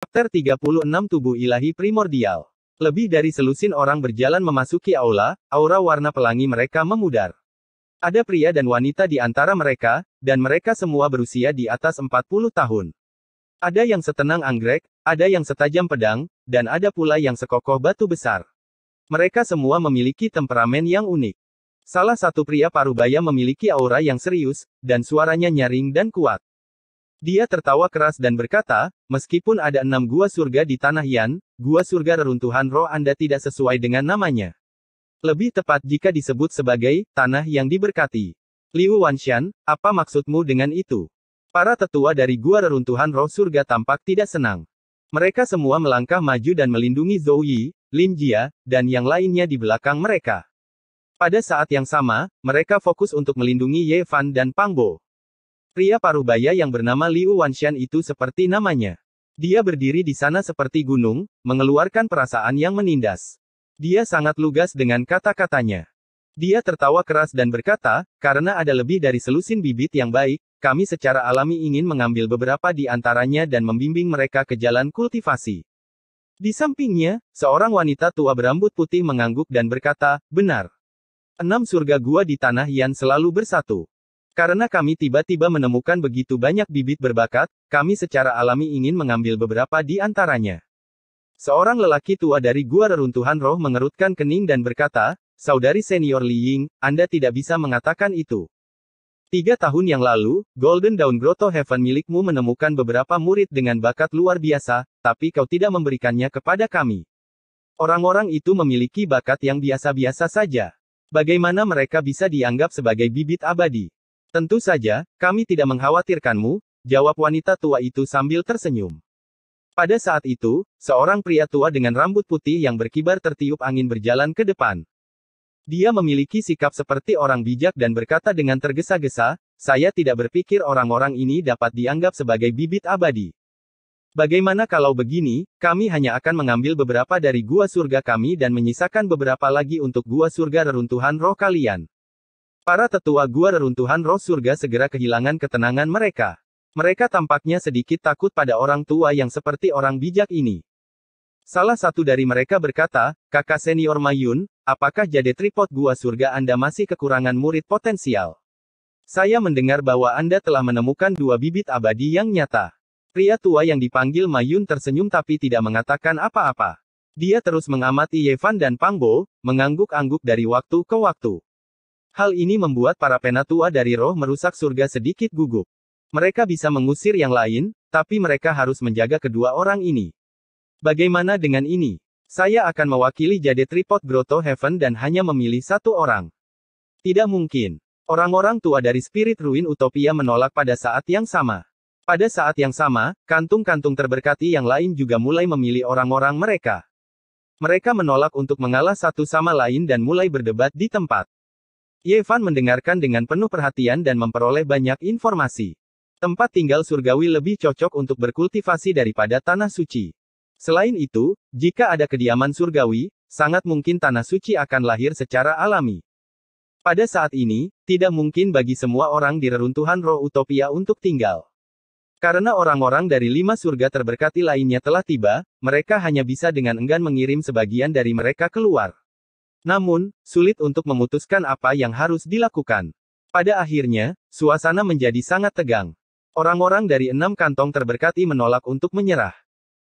Chapter 36 Tubuh Ilahi Primordial Lebih dari selusin orang berjalan memasuki aula, aura warna pelangi mereka memudar. Ada pria dan wanita di antara mereka, dan mereka semua berusia di atas 40 tahun. Ada yang setenang anggrek, ada yang setajam pedang, dan ada pula yang sekokoh batu besar. Mereka semua memiliki temperamen yang unik. Salah satu pria parubaya memiliki aura yang serius, dan suaranya nyaring dan kuat. Dia tertawa keras dan berkata, meskipun ada enam gua surga di tanah Yan, gua surga reruntuhan roh Anda tidak sesuai dengan namanya. Lebih tepat jika disebut sebagai tanah yang diberkati. Liu Wanshan, apa maksudmu dengan itu? Para tetua dari gua reruntuhan roh surga tampak tidak senang. Mereka semua melangkah maju dan melindungi Zhou Yi, Lin Jia, dan yang lainnya di belakang mereka. Pada saat yang sama, mereka fokus untuk melindungi Ye Fan dan Pang Bo. Pria Parubaya yang bernama Liu Wanshan itu seperti namanya. Dia berdiri di sana seperti gunung, mengeluarkan perasaan yang menindas. Dia sangat lugas dengan kata-katanya. Dia tertawa keras dan berkata, karena ada lebih dari selusin bibit yang baik, kami secara alami ingin mengambil beberapa di antaranya dan membimbing mereka ke jalan kultivasi. Di sampingnya, seorang wanita tua berambut putih mengangguk dan berkata, benar. Enam surga gua di tanah yang selalu bersatu. Karena kami tiba-tiba menemukan begitu banyak bibit berbakat, kami secara alami ingin mengambil beberapa di antaranya. Seorang lelaki tua dari gua reruntuhan roh mengerutkan kening dan berkata, Saudari senior Li Ying, Anda tidak bisa mengatakan itu. Tiga tahun yang lalu, Golden Dawn Grotto Heaven milikmu menemukan beberapa murid dengan bakat luar biasa, tapi kau tidak memberikannya kepada kami. Orang-orang itu memiliki bakat yang biasa-biasa saja. Bagaimana mereka bisa dianggap sebagai bibit abadi? Tentu saja, kami tidak mengkhawatirkanmu, jawab wanita tua itu sambil tersenyum. Pada saat itu, seorang pria tua dengan rambut putih yang berkibar tertiup angin berjalan ke depan. Dia memiliki sikap seperti orang bijak dan berkata dengan tergesa-gesa, saya tidak berpikir orang-orang ini dapat dianggap sebagai bibit abadi. Bagaimana kalau begini, kami hanya akan mengambil beberapa dari gua surga kami dan menyisakan beberapa lagi untuk gua surga reruntuhan roh kalian. Para tetua gua reruntuhan roh surga segera kehilangan ketenangan mereka. Mereka tampaknya sedikit takut pada orang tua yang seperti orang bijak ini. Salah satu dari mereka berkata, kakak senior Mayun, apakah jade tripod gua surga Anda masih kekurangan murid potensial? Saya mendengar bahwa Anda telah menemukan dua bibit abadi yang nyata. Pria tua yang dipanggil Mayun tersenyum tapi tidak mengatakan apa-apa. Dia terus mengamati Yevan dan Pangbo, mengangguk-angguk dari waktu ke waktu. Hal ini membuat para penatua dari roh merusak surga sedikit gugup. Mereka bisa mengusir yang lain, tapi mereka harus menjaga kedua orang ini. Bagaimana dengan ini? Saya akan mewakili jade tripod Grotto Heaven dan hanya memilih satu orang. Tidak mungkin. Orang-orang tua dari Spirit Ruin Utopia menolak pada saat yang sama. Pada saat yang sama, kantung-kantung terberkati yang lain juga mulai memilih orang-orang mereka. Mereka menolak untuk mengalah satu sama lain dan mulai berdebat di tempat. Yevan mendengarkan dengan penuh perhatian dan memperoleh banyak informasi. Tempat tinggal surgawi lebih cocok untuk berkultivasi daripada tanah suci. Selain itu, jika ada kediaman surgawi, sangat mungkin tanah suci akan lahir secara alami. Pada saat ini, tidak mungkin bagi semua orang di reruntuhan roh utopia untuk tinggal. Karena orang-orang dari lima surga terberkati lainnya telah tiba, mereka hanya bisa dengan enggan mengirim sebagian dari mereka keluar. Namun, sulit untuk memutuskan apa yang harus dilakukan. Pada akhirnya, suasana menjadi sangat tegang. Orang-orang dari enam kantong terberkati menolak untuk menyerah.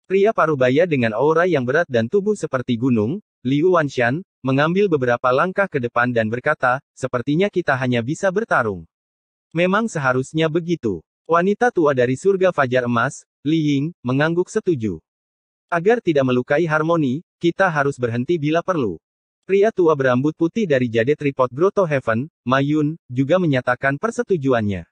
Pria parubaya dengan aura yang berat dan tubuh seperti gunung, Liu Wanshan, mengambil beberapa langkah ke depan dan berkata, sepertinya kita hanya bisa bertarung. Memang seharusnya begitu. Wanita tua dari surga Fajar Emas, Li Ying, mengangguk setuju. Agar tidak melukai harmoni, kita harus berhenti bila perlu. Pria tua berambut putih dari Jade Tripod Grotto Heaven, Mayun, juga menyatakan persetujuannya.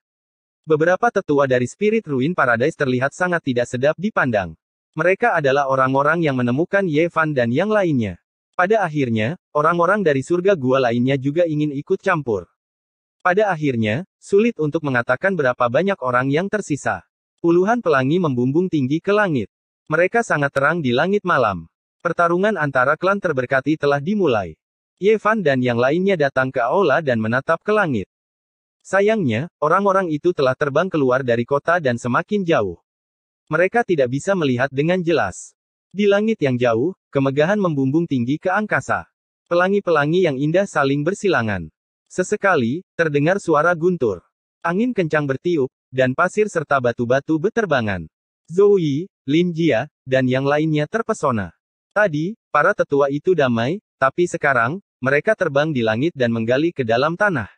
Beberapa tetua dari Spirit Ruin Paradise terlihat sangat tidak sedap dipandang. Mereka adalah orang-orang yang menemukan Yevan dan yang lainnya. Pada akhirnya, orang-orang dari surga gua lainnya juga ingin ikut campur. Pada akhirnya, sulit untuk mengatakan berapa banyak orang yang tersisa. Puluhan pelangi membumbung tinggi ke langit. Mereka sangat terang di langit malam. Pertarungan antara klan terberkati telah dimulai. Yevan dan yang lainnya datang ke aula dan menatap ke langit. Sayangnya, orang-orang itu telah terbang keluar dari kota dan semakin jauh. Mereka tidak bisa melihat dengan jelas. Di langit yang jauh, kemegahan membumbung tinggi ke angkasa. Pelangi-pelangi yang indah saling bersilangan. Sesekali, terdengar suara guntur. Angin kencang bertiup, dan pasir serta batu-batu beterbangan. Zoe, Lin Jia, dan yang lainnya terpesona. Tadi, para tetua itu damai, tapi sekarang, mereka terbang di langit dan menggali ke dalam tanah.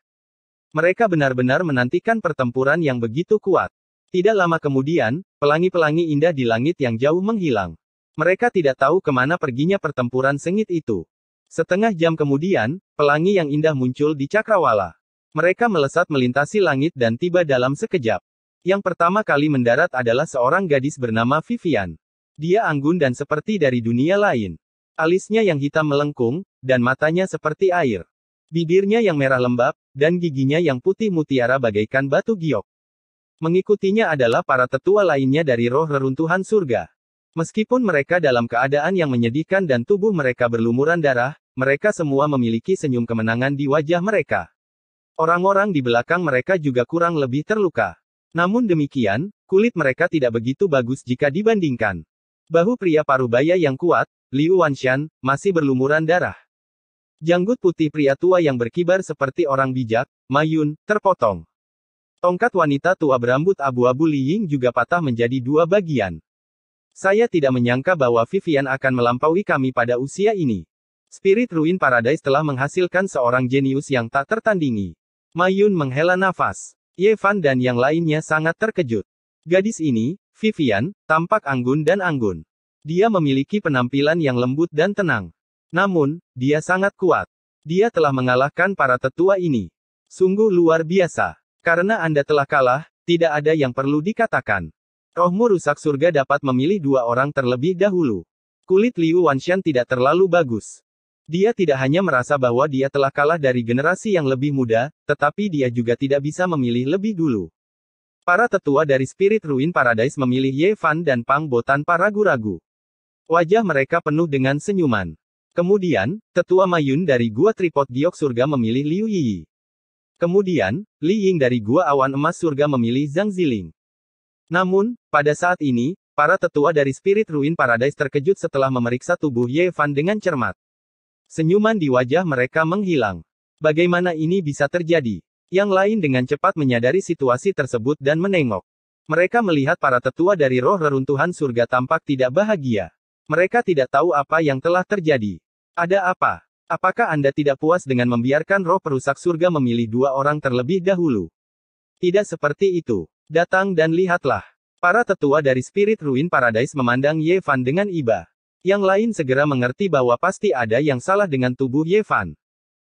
Mereka benar-benar menantikan pertempuran yang begitu kuat. Tidak lama kemudian, pelangi-pelangi indah di langit yang jauh menghilang. Mereka tidak tahu kemana perginya pertempuran sengit itu. Setengah jam kemudian, pelangi yang indah muncul di cakrawala. Mereka melesat melintasi langit dan tiba dalam sekejap. Yang pertama kali mendarat adalah seorang gadis bernama Vivian. Dia anggun dan seperti dari dunia lain. Alisnya yang hitam melengkung, dan matanya seperti air. Bibirnya yang merah lembab, dan giginya yang putih mutiara bagaikan batu giok. Mengikutinya adalah para tetua lainnya dari roh reruntuhan surga. Meskipun mereka dalam keadaan yang menyedihkan dan tubuh mereka berlumuran darah, mereka semua memiliki senyum kemenangan di wajah mereka. Orang-orang di belakang mereka juga kurang lebih terluka. Namun demikian, kulit mereka tidak begitu bagus jika dibandingkan. Bahu pria parubaya yang kuat, Liu Wanshan, masih berlumuran darah. Janggut putih pria tua yang berkibar seperti orang bijak, Mayun, terpotong. Tongkat wanita tua berambut abu-abu Li Ying juga patah menjadi dua bagian. Saya tidak menyangka bahwa Vivian akan melampaui kami pada usia ini. Spirit Ruin Paradise telah menghasilkan seorang jenius yang tak tertandingi. Mayun menghela nafas. Yevan dan yang lainnya sangat terkejut. Gadis ini, Vivian, tampak anggun dan anggun. Dia memiliki penampilan yang lembut dan tenang. Namun, dia sangat kuat. Dia telah mengalahkan para tetua ini. Sungguh luar biasa. Karena Anda telah kalah, tidak ada yang perlu dikatakan. Rohmu rusak surga dapat memilih dua orang terlebih dahulu. Kulit Liu Wanshan tidak terlalu bagus. Dia tidak hanya merasa bahwa dia telah kalah dari generasi yang lebih muda, tetapi dia juga tidak bisa memilih lebih dulu. Para tetua dari Spirit Ruin Paradise memilih Ye Fan dan Pang Bo tanpa ragu-ragu. Wajah mereka penuh dengan senyuman. Kemudian, tetua Mayun dari Gua Tripod Giok Surga memilih Liu Yi. Kemudian, Li Ying dari Gua Awan Emas Surga memilih Zhang Ziling. Namun, pada saat ini, para tetua dari Spirit Ruin Paradise terkejut setelah memeriksa tubuh Ye Fan dengan cermat. Senyuman di wajah mereka menghilang. Bagaimana ini bisa terjadi? Yang lain dengan cepat menyadari situasi tersebut dan menengok. Mereka melihat para tetua dari roh reruntuhan surga tampak tidak bahagia. Mereka tidak tahu apa yang telah terjadi. Ada apa? Apakah Anda tidak puas dengan membiarkan roh perusak surga memilih dua orang terlebih dahulu? Tidak seperti itu. Datang dan lihatlah. Para tetua dari Spirit Ruin Paradise memandang Yevan dengan iba. Yang lain segera mengerti bahwa pasti ada yang salah dengan tubuh Yevan.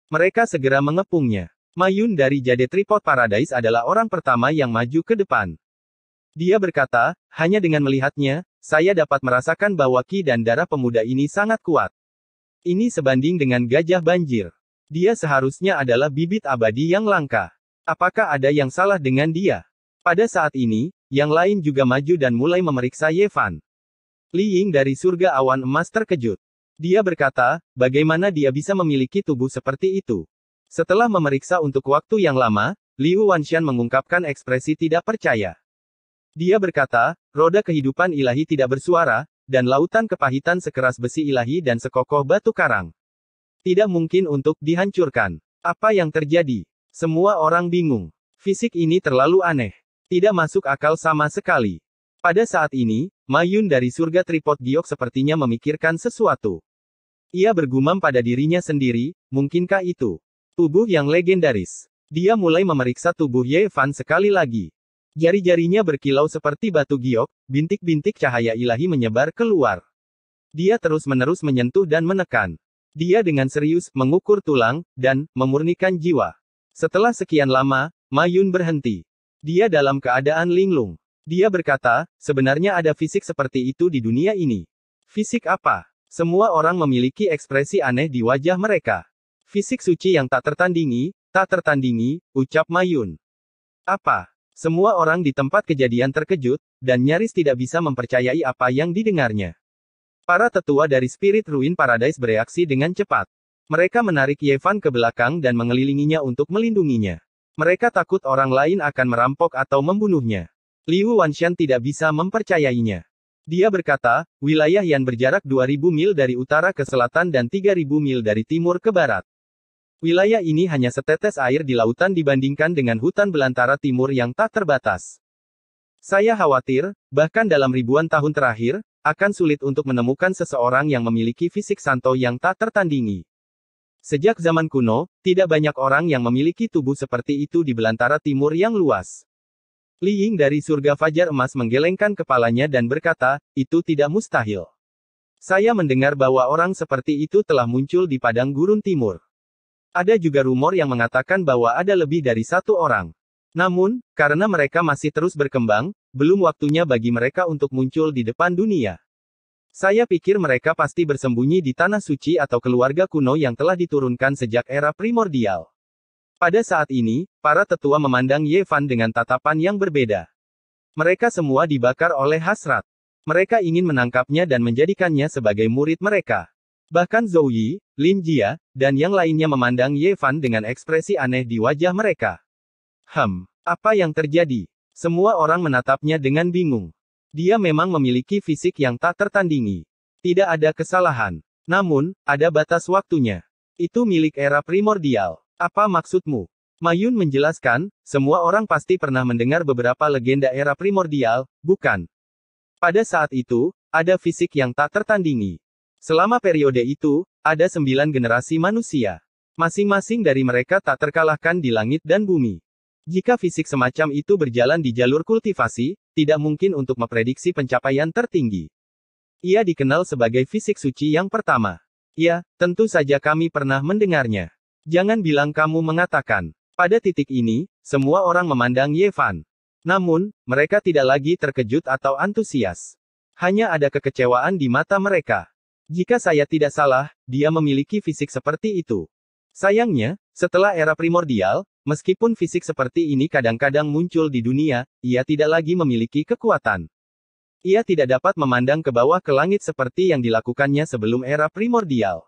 Mereka segera mengepungnya. Mayun dari Jade Tripod Paradise adalah orang pertama yang maju ke depan. Dia berkata, hanya dengan melihatnya, saya dapat merasakan bahwa ki dan darah pemuda ini sangat kuat. Ini sebanding dengan gajah banjir. Dia seharusnya adalah bibit abadi yang langka. Apakah ada yang salah dengan dia? Pada saat ini, yang lain juga maju dan mulai memeriksa Yevan. Li Ying dari surga awan emas terkejut. Dia berkata, bagaimana dia bisa memiliki tubuh seperti itu? Setelah memeriksa untuk waktu yang lama, Liu Wanshan mengungkapkan ekspresi tidak percaya. Dia berkata, roda kehidupan ilahi tidak bersuara, dan lautan kepahitan sekeras besi ilahi dan sekokoh batu karang. Tidak mungkin untuk dihancurkan. Apa yang terjadi? Semua orang bingung. Fisik ini terlalu aneh. Tidak masuk akal sama sekali. Pada saat ini, Mayun dari surga tripod giok sepertinya memikirkan sesuatu. Ia bergumam pada dirinya sendiri, mungkinkah itu? Tubuh yang legendaris. Dia mulai memeriksa tubuh Ye Fan sekali lagi. Jari-jarinya berkilau seperti batu giok, bintik-bintik cahaya ilahi menyebar keluar. Dia terus-menerus menyentuh dan menekan. Dia dengan serius mengukur tulang dan memurnikan jiwa. Setelah sekian lama, Mayun berhenti. Dia dalam keadaan linglung. Dia berkata, sebenarnya ada fisik seperti itu di dunia ini. Fisik apa? Semua orang memiliki ekspresi aneh di wajah mereka. Fisik suci yang tak tertandingi, tak tertandingi, ucap Mayun. Apa? Semua orang di tempat kejadian terkejut, dan nyaris tidak bisa mempercayai apa yang didengarnya. Para tetua dari Spirit Ruin Paradise bereaksi dengan cepat. Mereka menarik Yevan ke belakang dan mengelilinginya untuk melindunginya. Mereka takut orang lain akan merampok atau membunuhnya. Liu Wanshan tidak bisa mempercayainya. Dia berkata, wilayah yang berjarak 2000 mil dari utara ke selatan dan 3000 mil dari timur ke barat. Wilayah ini hanya setetes air di lautan dibandingkan dengan hutan belantara timur yang tak terbatas. Saya khawatir, bahkan dalam ribuan tahun terakhir, akan sulit untuk menemukan seseorang yang memiliki fisik santo yang tak tertandingi. Sejak zaman kuno, tidak banyak orang yang memiliki tubuh seperti itu di belantara timur yang luas. Li Ying dari surga fajar emas menggelengkan kepalanya dan berkata, itu tidak mustahil. Saya mendengar bahwa orang seperti itu telah muncul di padang gurun timur. Ada juga rumor yang mengatakan bahwa ada lebih dari satu orang. Namun, karena mereka masih terus berkembang, belum waktunya bagi mereka untuk muncul di depan dunia. Saya pikir mereka pasti bersembunyi di tanah suci atau keluarga kuno yang telah diturunkan sejak era primordial. Pada saat ini, para tetua memandang Yevan dengan tatapan yang berbeda. Mereka semua dibakar oleh hasrat. Mereka ingin menangkapnya dan menjadikannya sebagai murid mereka. Bahkan Zhou Yi, Lin Jia, dan yang lainnya memandang Ye Fan dengan ekspresi aneh di wajah mereka. Hem, apa yang terjadi? Semua orang menatapnya dengan bingung. Dia memang memiliki fisik yang tak tertandingi. Tidak ada kesalahan. Namun, ada batas waktunya. Itu milik era primordial. Apa maksudmu? Mayun menjelaskan, semua orang pasti pernah mendengar beberapa legenda era primordial, bukan? Pada saat itu, ada fisik yang tak tertandingi. Selama periode itu, ada sembilan generasi manusia. Masing-masing dari mereka tak terkalahkan di langit dan bumi. Jika fisik semacam itu berjalan di jalur kultivasi, tidak mungkin untuk memprediksi pencapaian tertinggi. Ia dikenal sebagai fisik suci yang pertama. Ya, tentu saja kami pernah mendengarnya. Jangan bilang kamu mengatakan. Pada titik ini, semua orang memandang Yevan. Namun, mereka tidak lagi terkejut atau antusias. Hanya ada kekecewaan di mata mereka. Jika saya tidak salah, dia memiliki fisik seperti itu. Sayangnya, setelah era primordial, meskipun fisik seperti ini kadang-kadang muncul di dunia, ia tidak lagi memiliki kekuatan. Ia tidak dapat memandang ke bawah ke langit seperti yang dilakukannya sebelum era primordial.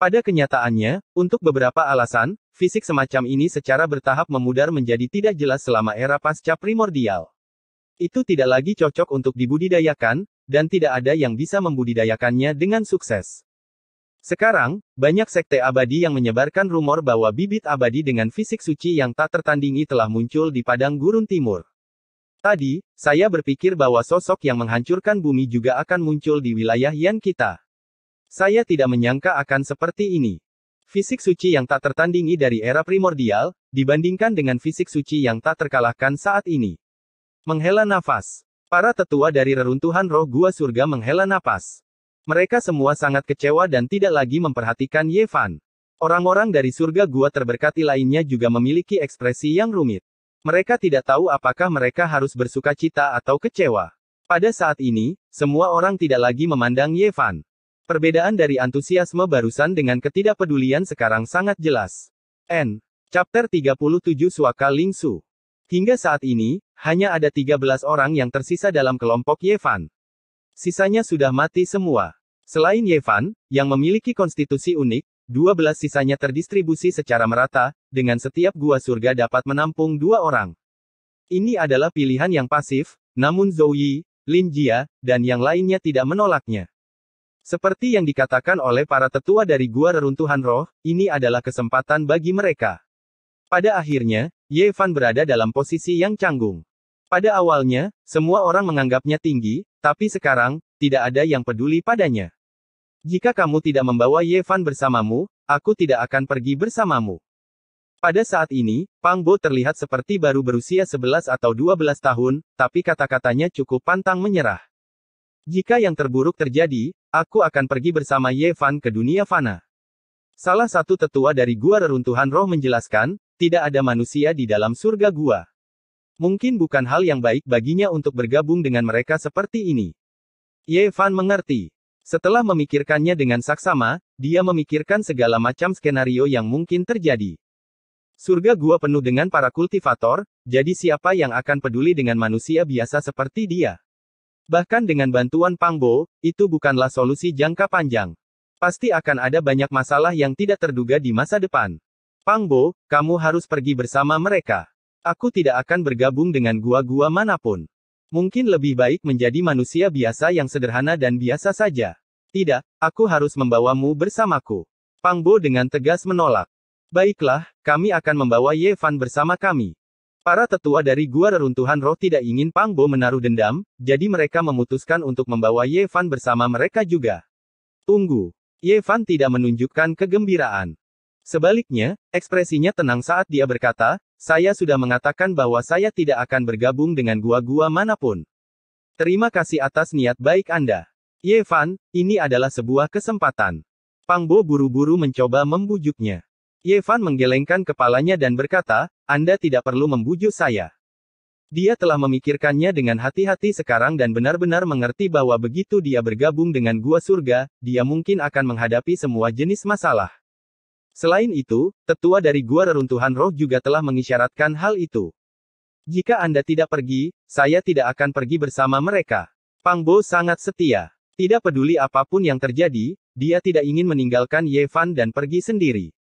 Pada kenyataannya, untuk beberapa alasan, fisik semacam ini secara bertahap memudar menjadi tidak jelas selama era pasca primordial. Itu tidak lagi cocok untuk dibudidayakan, dan tidak ada yang bisa membudidayakannya dengan sukses. Sekarang, banyak sekte abadi yang menyebarkan rumor bahwa bibit abadi dengan fisik suci yang tak tertandingi telah muncul di padang gurun timur. Tadi, saya berpikir bahwa sosok yang menghancurkan bumi juga akan muncul di wilayah Yan kita. Saya tidak menyangka akan seperti ini. Fisik suci yang tak tertandingi dari era primordial, dibandingkan dengan fisik suci yang tak terkalahkan saat ini. Menghela nafas. Para tetua dari reruntuhan roh gua surga menghela napas. Mereka semua sangat kecewa dan tidak lagi memperhatikan Yevan. Orang-orang dari surga gua terberkati lainnya juga memiliki ekspresi yang rumit. Mereka tidak tahu apakah mereka harus bersuka cita atau kecewa. Pada saat ini, semua orang tidak lagi memandang Yevan. Perbedaan dari antusiasme barusan dengan ketidakpedulian sekarang sangat jelas. N. Chapter 37 Suaka Lingsu Hingga saat ini, hanya ada 13 orang yang tersisa dalam kelompok Yevan. Sisanya sudah mati semua. Selain Yevan, yang memiliki konstitusi unik, 12 sisanya terdistribusi secara merata, dengan setiap gua surga dapat menampung dua orang. Ini adalah pilihan yang pasif, namun Zhou Yi, Lin Jia, dan yang lainnya tidak menolaknya. Seperti yang dikatakan oleh para tetua dari Gua Reruntuhan Roh, ini adalah kesempatan bagi mereka. Pada akhirnya, Ye Fan berada dalam posisi yang canggung. Pada awalnya, semua orang menganggapnya tinggi, tapi sekarang, tidak ada yang peduli padanya. Jika kamu tidak membawa Ye Fan bersamamu, aku tidak akan pergi bersamamu. Pada saat ini, Pang Bo terlihat seperti baru berusia 11 atau 12 tahun, tapi kata-katanya cukup pantang menyerah. Jika yang terburuk terjadi, aku akan pergi bersama Ye Fan ke dunia fana. Salah satu tetua dari gua reruntuhan roh menjelaskan, tidak ada manusia di dalam surga gua. Mungkin bukan hal yang baik baginya untuk bergabung dengan mereka seperti ini. Ye Fan mengerti. Setelah memikirkannya dengan saksama, dia memikirkan segala macam skenario yang mungkin terjadi. Surga gua penuh dengan para kultivator, jadi siapa yang akan peduli dengan manusia biasa seperti dia? Bahkan dengan bantuan Pangbo, itu bukanlah solusi jangka panjang. Pasti akan ada banyak masalah yang tidak terduga di masa depan. Pangbo, kamu harus pergi bersama mereka. Aku tidak akan bergabung dengan gua-gua manapun. Mungkin lebih baik menjadi manusia biasa yang sederhana dan biasa saja. Tidak, aku harus membawamu bersamaku. Pangbo dengan tegas menolak. Baiklah, kami akan membawa Yevan bersama kami. Para tetua dari gua reruntuhan roh tidak ingin Pangbo menaruh dendam, jadi mereka memutuskan untuk membawa Yevan bersama mereka juga. Tunggu. Yevan tidak menunjukkan kegembiraan. Sebaliknya, ekspresinya tenang saat dia berkata, saya sudah mengatakan bahwa saya tidak akan bergabung dengan gua-gua manapun. Terima kasih atas niat baik Anda. Yevan, ini adalah sebuah kesempatan. Pangbo buru-buru mencoba membujuknya. Yevan menggelengkan kepalanya dan berkata, Anda tidak perlu membujuk saya. Dia telah memikirkannya dengan hati-hati sekarang dan benar-benar mengerti bahwa begitu dia bergabung dengan gua surga, dia mungkin akan menghadapi semua jenis masalah. Selain itu, tetua dari gua reruntuhan roh juga telah mengisyaratkan hal itu. Jika Anda tidak pergi, saya tidak akan pergi bersama mereka. Pangbo sangat setia. Tidak peduli apapun yang terjadi, dia tidak ingin meninggalkan Ye Fan dan pergi sendiri.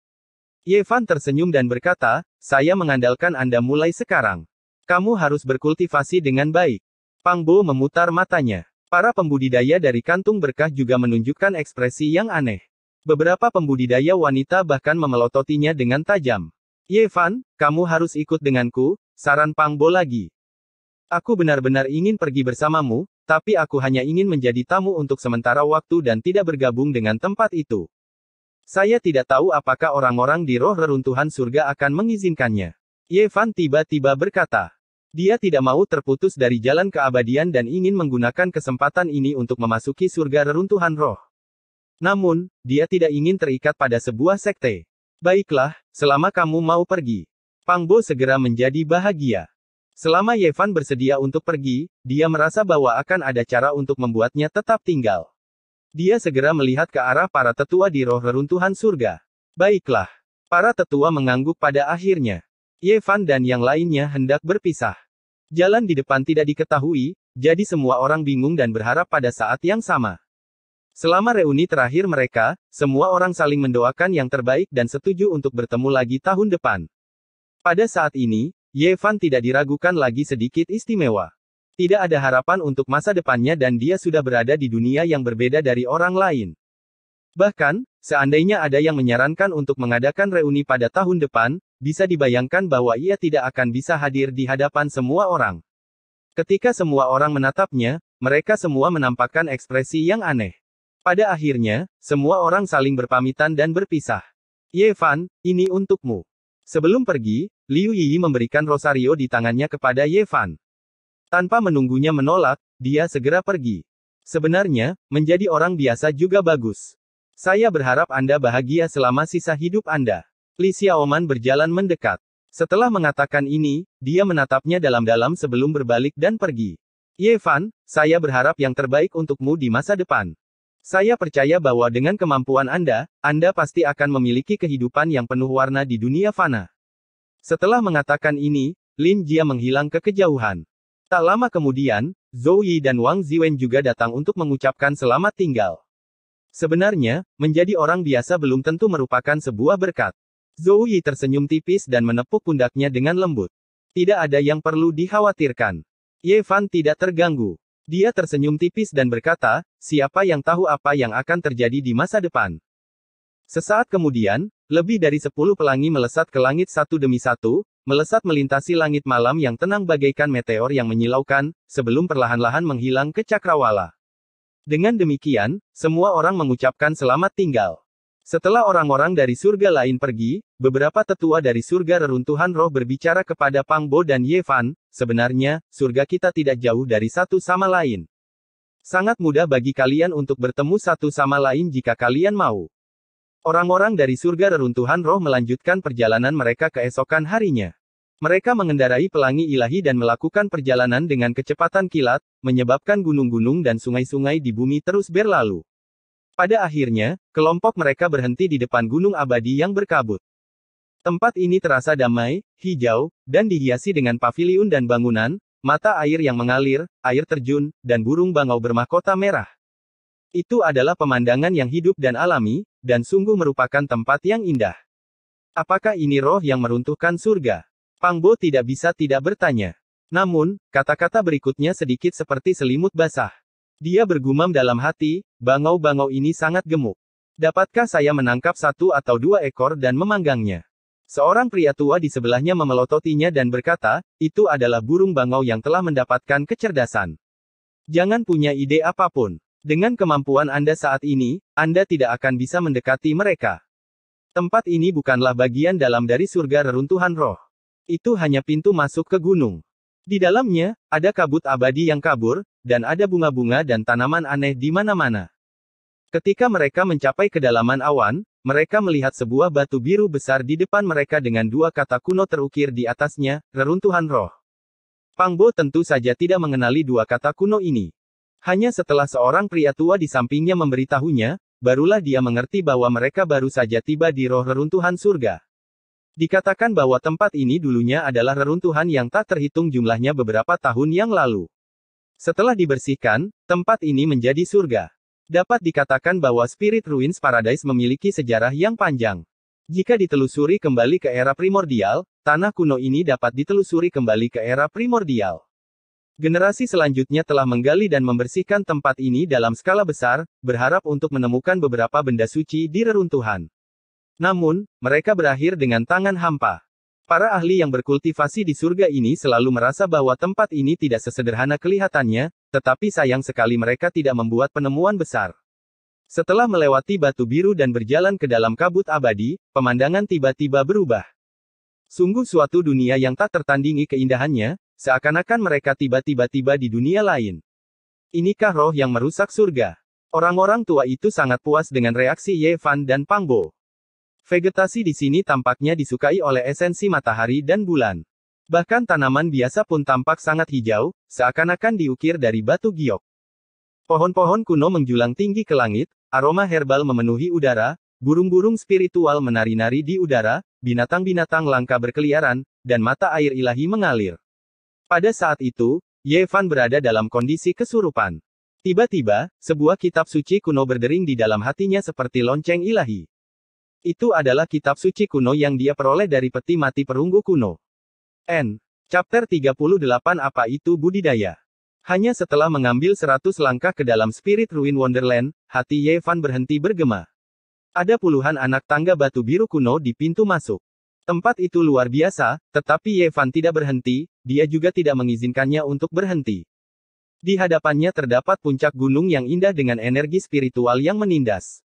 Ye Fan tersenyum dan berkata, saya mengandalkan Anda mulai sekarang. Kamu harus berkultivasi dengan baik. Pangbo memutar matanya. Para pembudidaya dari kantung berkah juga menunjukkan ekspresi yang aneh. Beberapa pembudidaya wanita bahkan memelototinya dengan tajam. Yevan, kamu harus ikut denganku, saran Pangbo lagi. Aku benar-benar ingin pergi bersamamu, tapi aku hanya ingin menjadi tamu untuk sementara waktu dan tidak bergabung dengan tempat itu. Saya tidak tahu apakah orang-orang di roh reruntuhan surga akan mengizinkannya. Yevan tiba-tiba berkata. Dia tidak mau terputus dari jalan keabadian dan ingin menggunakan kesempatan ini untuk memasuki surga reruntuhan roh. Namun, dia tidak ingin terikat pada sebuah sekte. Baiklah, selama kamu mau pergi. Pangbo segera menjadi bahagia. Selama Yevan bersedia untuk pergi, dia merasa bahwa akan ada cara untuk membuatnya tetap tinggal. Dia segera melihat ke arah para tetua di roh reruntuhan surga. Baiklah. Para tetua mengangguk pada akhirnya. Yevan dan yang lainnya hendak berpisah. Jalan di depan tidak diketahui, jadi semua orang bingung dan berharap pada saat yang sama. Selama reuni terakhir mereka, semua orang saling mendoakan yang terbaik dan setuju untuk bertemu lagi tahun depan. Pada saat ini, Yevan tidak diragukan lagi sedikit istimewa. Tidak ada harapan untuk masa depannya dan dia sudah berada di dunia yang berbeda dari orang lain. Bahkan, seandainya ada yang menyarankan untuk mengadakan reuni pada tahun depan, bisa dibayangkan bahwa ia tidak akan bisa hadir di hadapan semua orang. Ketika semua orang menatapnya, mereka semua menampakkan ekspresi yang aneh. Pada akhirnya, semua orang saling berpamitan dan berpisah. Ye Fan, ini untukmu. Sebelum pergi, Liu Yi memberikan rosario di tangannya kepada Ye Fan. Tanpa menunggunya menolak, dia segera pergi. Sebenarnya, menjadi orang biasa juga bagus. Saya berharap Anda bahagia selama sisa hidup Anda. Li Xiaoman berjalan mendekat. Setelah mengatakan ini, dia menatapnya dalam-dalam sebelum berbalik dan pergi. Ye Fan, saya berharap yang terbaik untukmu di masa depan. Saya percaya bahwa dengan kemampuan Anda, Anda pasti akan memiliki kehidupan yang penuh warna di dunia fana. Setelah mengatakan ini, Lin Jia menghilang ke kejauhan. Tak lama kemudian, Zhou Yi dan Wang Ziwen juga datang untuk mengucapkan selamat tinggal. Sebenarnya, menjadi orang biasa belum tentu merupakan sebuah berkat. Zhou Yi tersenyum tipis dan menepuk pundaknya dengan lembut. Tidak ada yang perlu dikhawatirkan. Ye Fan tidak terganggu. Dia tersenyum tipis dan berkata, siapa yang tahu apa yang akan terjadi di masa depan. Sesaat kemudian, lebih dari sepuluh pelangi melesat ke langit satu demi satu, melesat melintasi langit malam yang tenang bagaikan meteor yang menyilaukan, sebelum perlahan-lahan menghilang ke cakrawala. Dengan demikian, semua orang mengucapkan selamat tinggal. Setelah orang-orang dari surga lain pergi, beberapa tetua dari surga reruntuhan roh berbicara kepada Pangbo dan Yevan, Sebenarnya, surga kita tidak jauh dari satu sama lain. Sangat mudah bagi kalian untuk bertemu satu sama lain jika kalian mau. Orang-orang dari surga reruntuhan roh melanjutkan perjalanan mereka keesokan harinya. Mereka mengendarai pelangi ilahi dan melakukan perjalanan dengan kecepatan kilat, menyebabkan gunung-gunung dan sungai-sungai di bumi terus berlalu. Pada akhirnya, kelompok mereka berhenti di depan gunung abadi yang berkabut. Tempat ini terasa damai, hijau, dan dihiasi dengan paviliun dan bangunan, mata air yang mengalir, air terjun, dan burung bangau bermahkota merah. Itu adalah pemandangan yang hidup dan alami, dan sungguh merupakan tempat yang indah. Apakah ini roh yang meruntuhkan surga? Pangbo tidak bisa tidak bertanya. Namun, kata-kata berikutnya sedikit seperti selimut basah. Dia bergumam dalam hati, bangau-bangau ini sangat gemuk. Dapatkah saya menangkap satu atau dua ekor dan memanggangnya? Seorang pria tua di sebelahnya memelototinya dan berkata, itu adalah burung bangau yang telah mendapatkan kecerdasan. Jangan punya ide apapun. Dengan kemampuan Anda saat ini, Anda tidak akan bisa mendekati mereka. Tempat ini bukanlah bagian dalam dari surga reruntuhan roh. Itu hanya pintu masuk ke gunung. Di dalamnya, ada kabut abadi yang kabur, dan ada bunga-bunga dan tanaman aneh di mana-mana. Ketika mereka mencapai kedalaman awan, mereka melihat sebuah batu biru besar di depan mereka dengan dua kata kuno terukir di atasnya, reruntuhan roh. Pangbo tentu saja tidak mengenali dua kata kuno ini. Hanya setelah seorang pria tua di sampingnya memberitahunya, barulah dia mengerti bahwa mereka baru saja tiba di roh reruntuhan surga. Dikatakan bahwa tempat ini dulunya adalah reruntuhan yang tak terhitung jumlahnya beberapa tahun yang lalu. Setelah dibersihkan, tempat ini menjadi surga. Dapat dikatakan bahwa Spirit Ruins Paradise memiliki sejarah yang panjang. Jika ditelusuri kembali ke era primordial, tanah kuno ini dapat ditelusuri kembali ke era primordial. Generasi selanjutnya telah menggali dan membersihkan tempat ini dalam skala besar, berharap untuk menemukan beberapa benda suci di reruntuhan. Namun, mereka berakhir dengan tangan hampa. Para ahli yang berkultivasi di surga ini selalu merasa bahwa tempat ini tidak sesederhana kelihatannya, tetapi sayang sekali mereka tidak membuat penemuan besar. Setelah melewati batu biru dan berjalan ke dalam kabut abadi, pemandangan tiba-tiba berubah. Sungguh suatu dunia yang tak tertandingi keindahannya, seakan-akan mereka tiba-tiba tiba di dunia lain. Inikah roh yang merusak surga? Orang-orang tua itu sangat puas dengan reaksi Ye Fan dan Pang Bo. Vegetasi di sini tampaknya disukai oleh esensi matahari dan bulan. Bahkan tanaman biasa pun tampak sangat hijau, seakan-akan diukir dari batu giok. Pohon-pohon kuno menjulang tinggi ke langit, aroma herbal memenuhi udara, burung-burung spiritual menari-nari di udara, binatang-binatang langka berkeliaran, dan mata air ilahi mengalir. Pada saat itu, Yevan berada dalam kondisi kesurupan. Tiba-tiba, sebuah kitab suci kuno berdering di dalam hatinya seperti lonceng ilahi. Itu adalah kitab suci kuno yang dia peroleh dari peti mati perunggu kuno. N. Chapter 38 Apa itu budidaya? Hanya setelah mengambil 100 langkah ke dalam Spirit Ruin Wonderland, hati Ye Fan berhenti bergema. Ada puluhan anak tangga batu biru kuno di pintu masuk. Tempat itu luar biasa, tetapi Ye Fan tidak berhenti, dia juga tidak mengizinkannya untuk berhenti. Di hadapannya terdapat puncak gunung yang indah dengan energi spiritual yang menindas.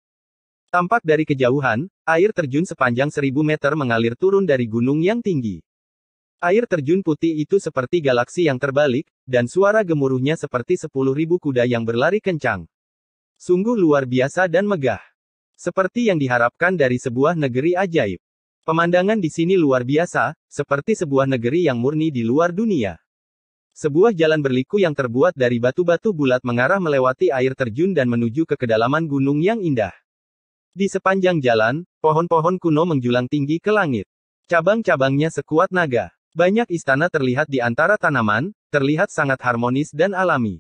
Tampak dari kejauhan, air terjun sepanjang seribu meter mengalir turun dari gunung yang tinggi. Air terjun putih itu seperti galaksi yang terbalik, dan suara gemuruhnya seperti sepuluh ribu kuda yang berlari kencang. Sungguh luar biasa dan megah. Seperti yang diharapkan dari sebuah negeri ajaib. Pemandangan di sini luar biasa, seperti sebuah negeri yang murni di luar dunia. Sebuah jalan berliku yang terbuat dari batu-batu bulat mengarah melewati air terjun dan menuju ke kedalaman gunung yang indah. Di sepanjang jalan, pohon-pohon kuno menjulang tinggi ke langit. Cabang-cabangnya sekuat naga. Banyak istana terlihat di antara tanaman, terlihat sangat harmonis dan alami.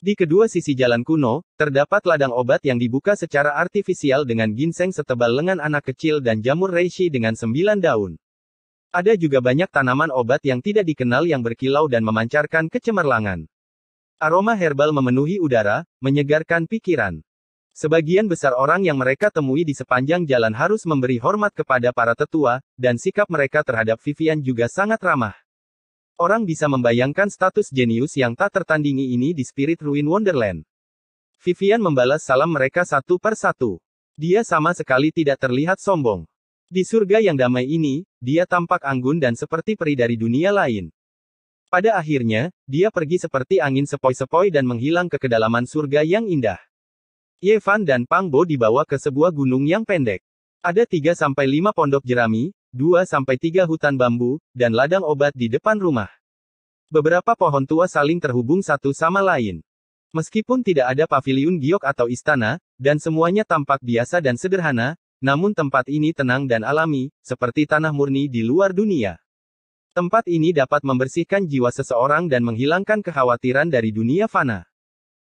Di kedua sisi jalan kuno, terdapat ladang obat yang dibuka secara artifisial dengan ginseng setebal lengan anak kecil dan jamur reishi dengan sembilan daun. Ada juga banyak tanaman obat yang tidak dikenal yang berkilau dan memancarkan kecemerlangan. Aroma herbal memenuhi udara, menyegarkan pikiran. Sebagian besar orang yang mereka temui di sepanjang jalan harus memberi hormat kepada para tetua, dan sikap mereka terhadap Vivian juga sangat ramah. Orang bisa membayangkan status jenius yang tak tertandingi ini di Spirit Ruin Wonderland. Vivian membalas salam mereka satu per satu. Dia sama sekali tidak terlihat sombong. Di surga yang damai ini, dia tampak anggun dan seperti peri dari dunia lain. Pada akhirnya, dia pergi seperti angin sepoi-sepoi dan menghilang ke kedalaman surga yang indah. Yevan dan Pangbo dibawa ke sebuah gunung yang pendek. Ada 3-5 pondok jerami, 2-3 hutan bambu, dan ladang obat di depan rumah. Beberapa pohon tua saling terhubung satu sama lain. Meskipun tidak ada paviliun giok atau istana, dan semuanya tampak biasa dan sederhana, namun tempat ini tenang dan alami, seperti tanah murni di luar dunia. Tempat ini dapat membersihkan jiwa seseorang dan menghilangkan kekhawatiran dari dunia fana.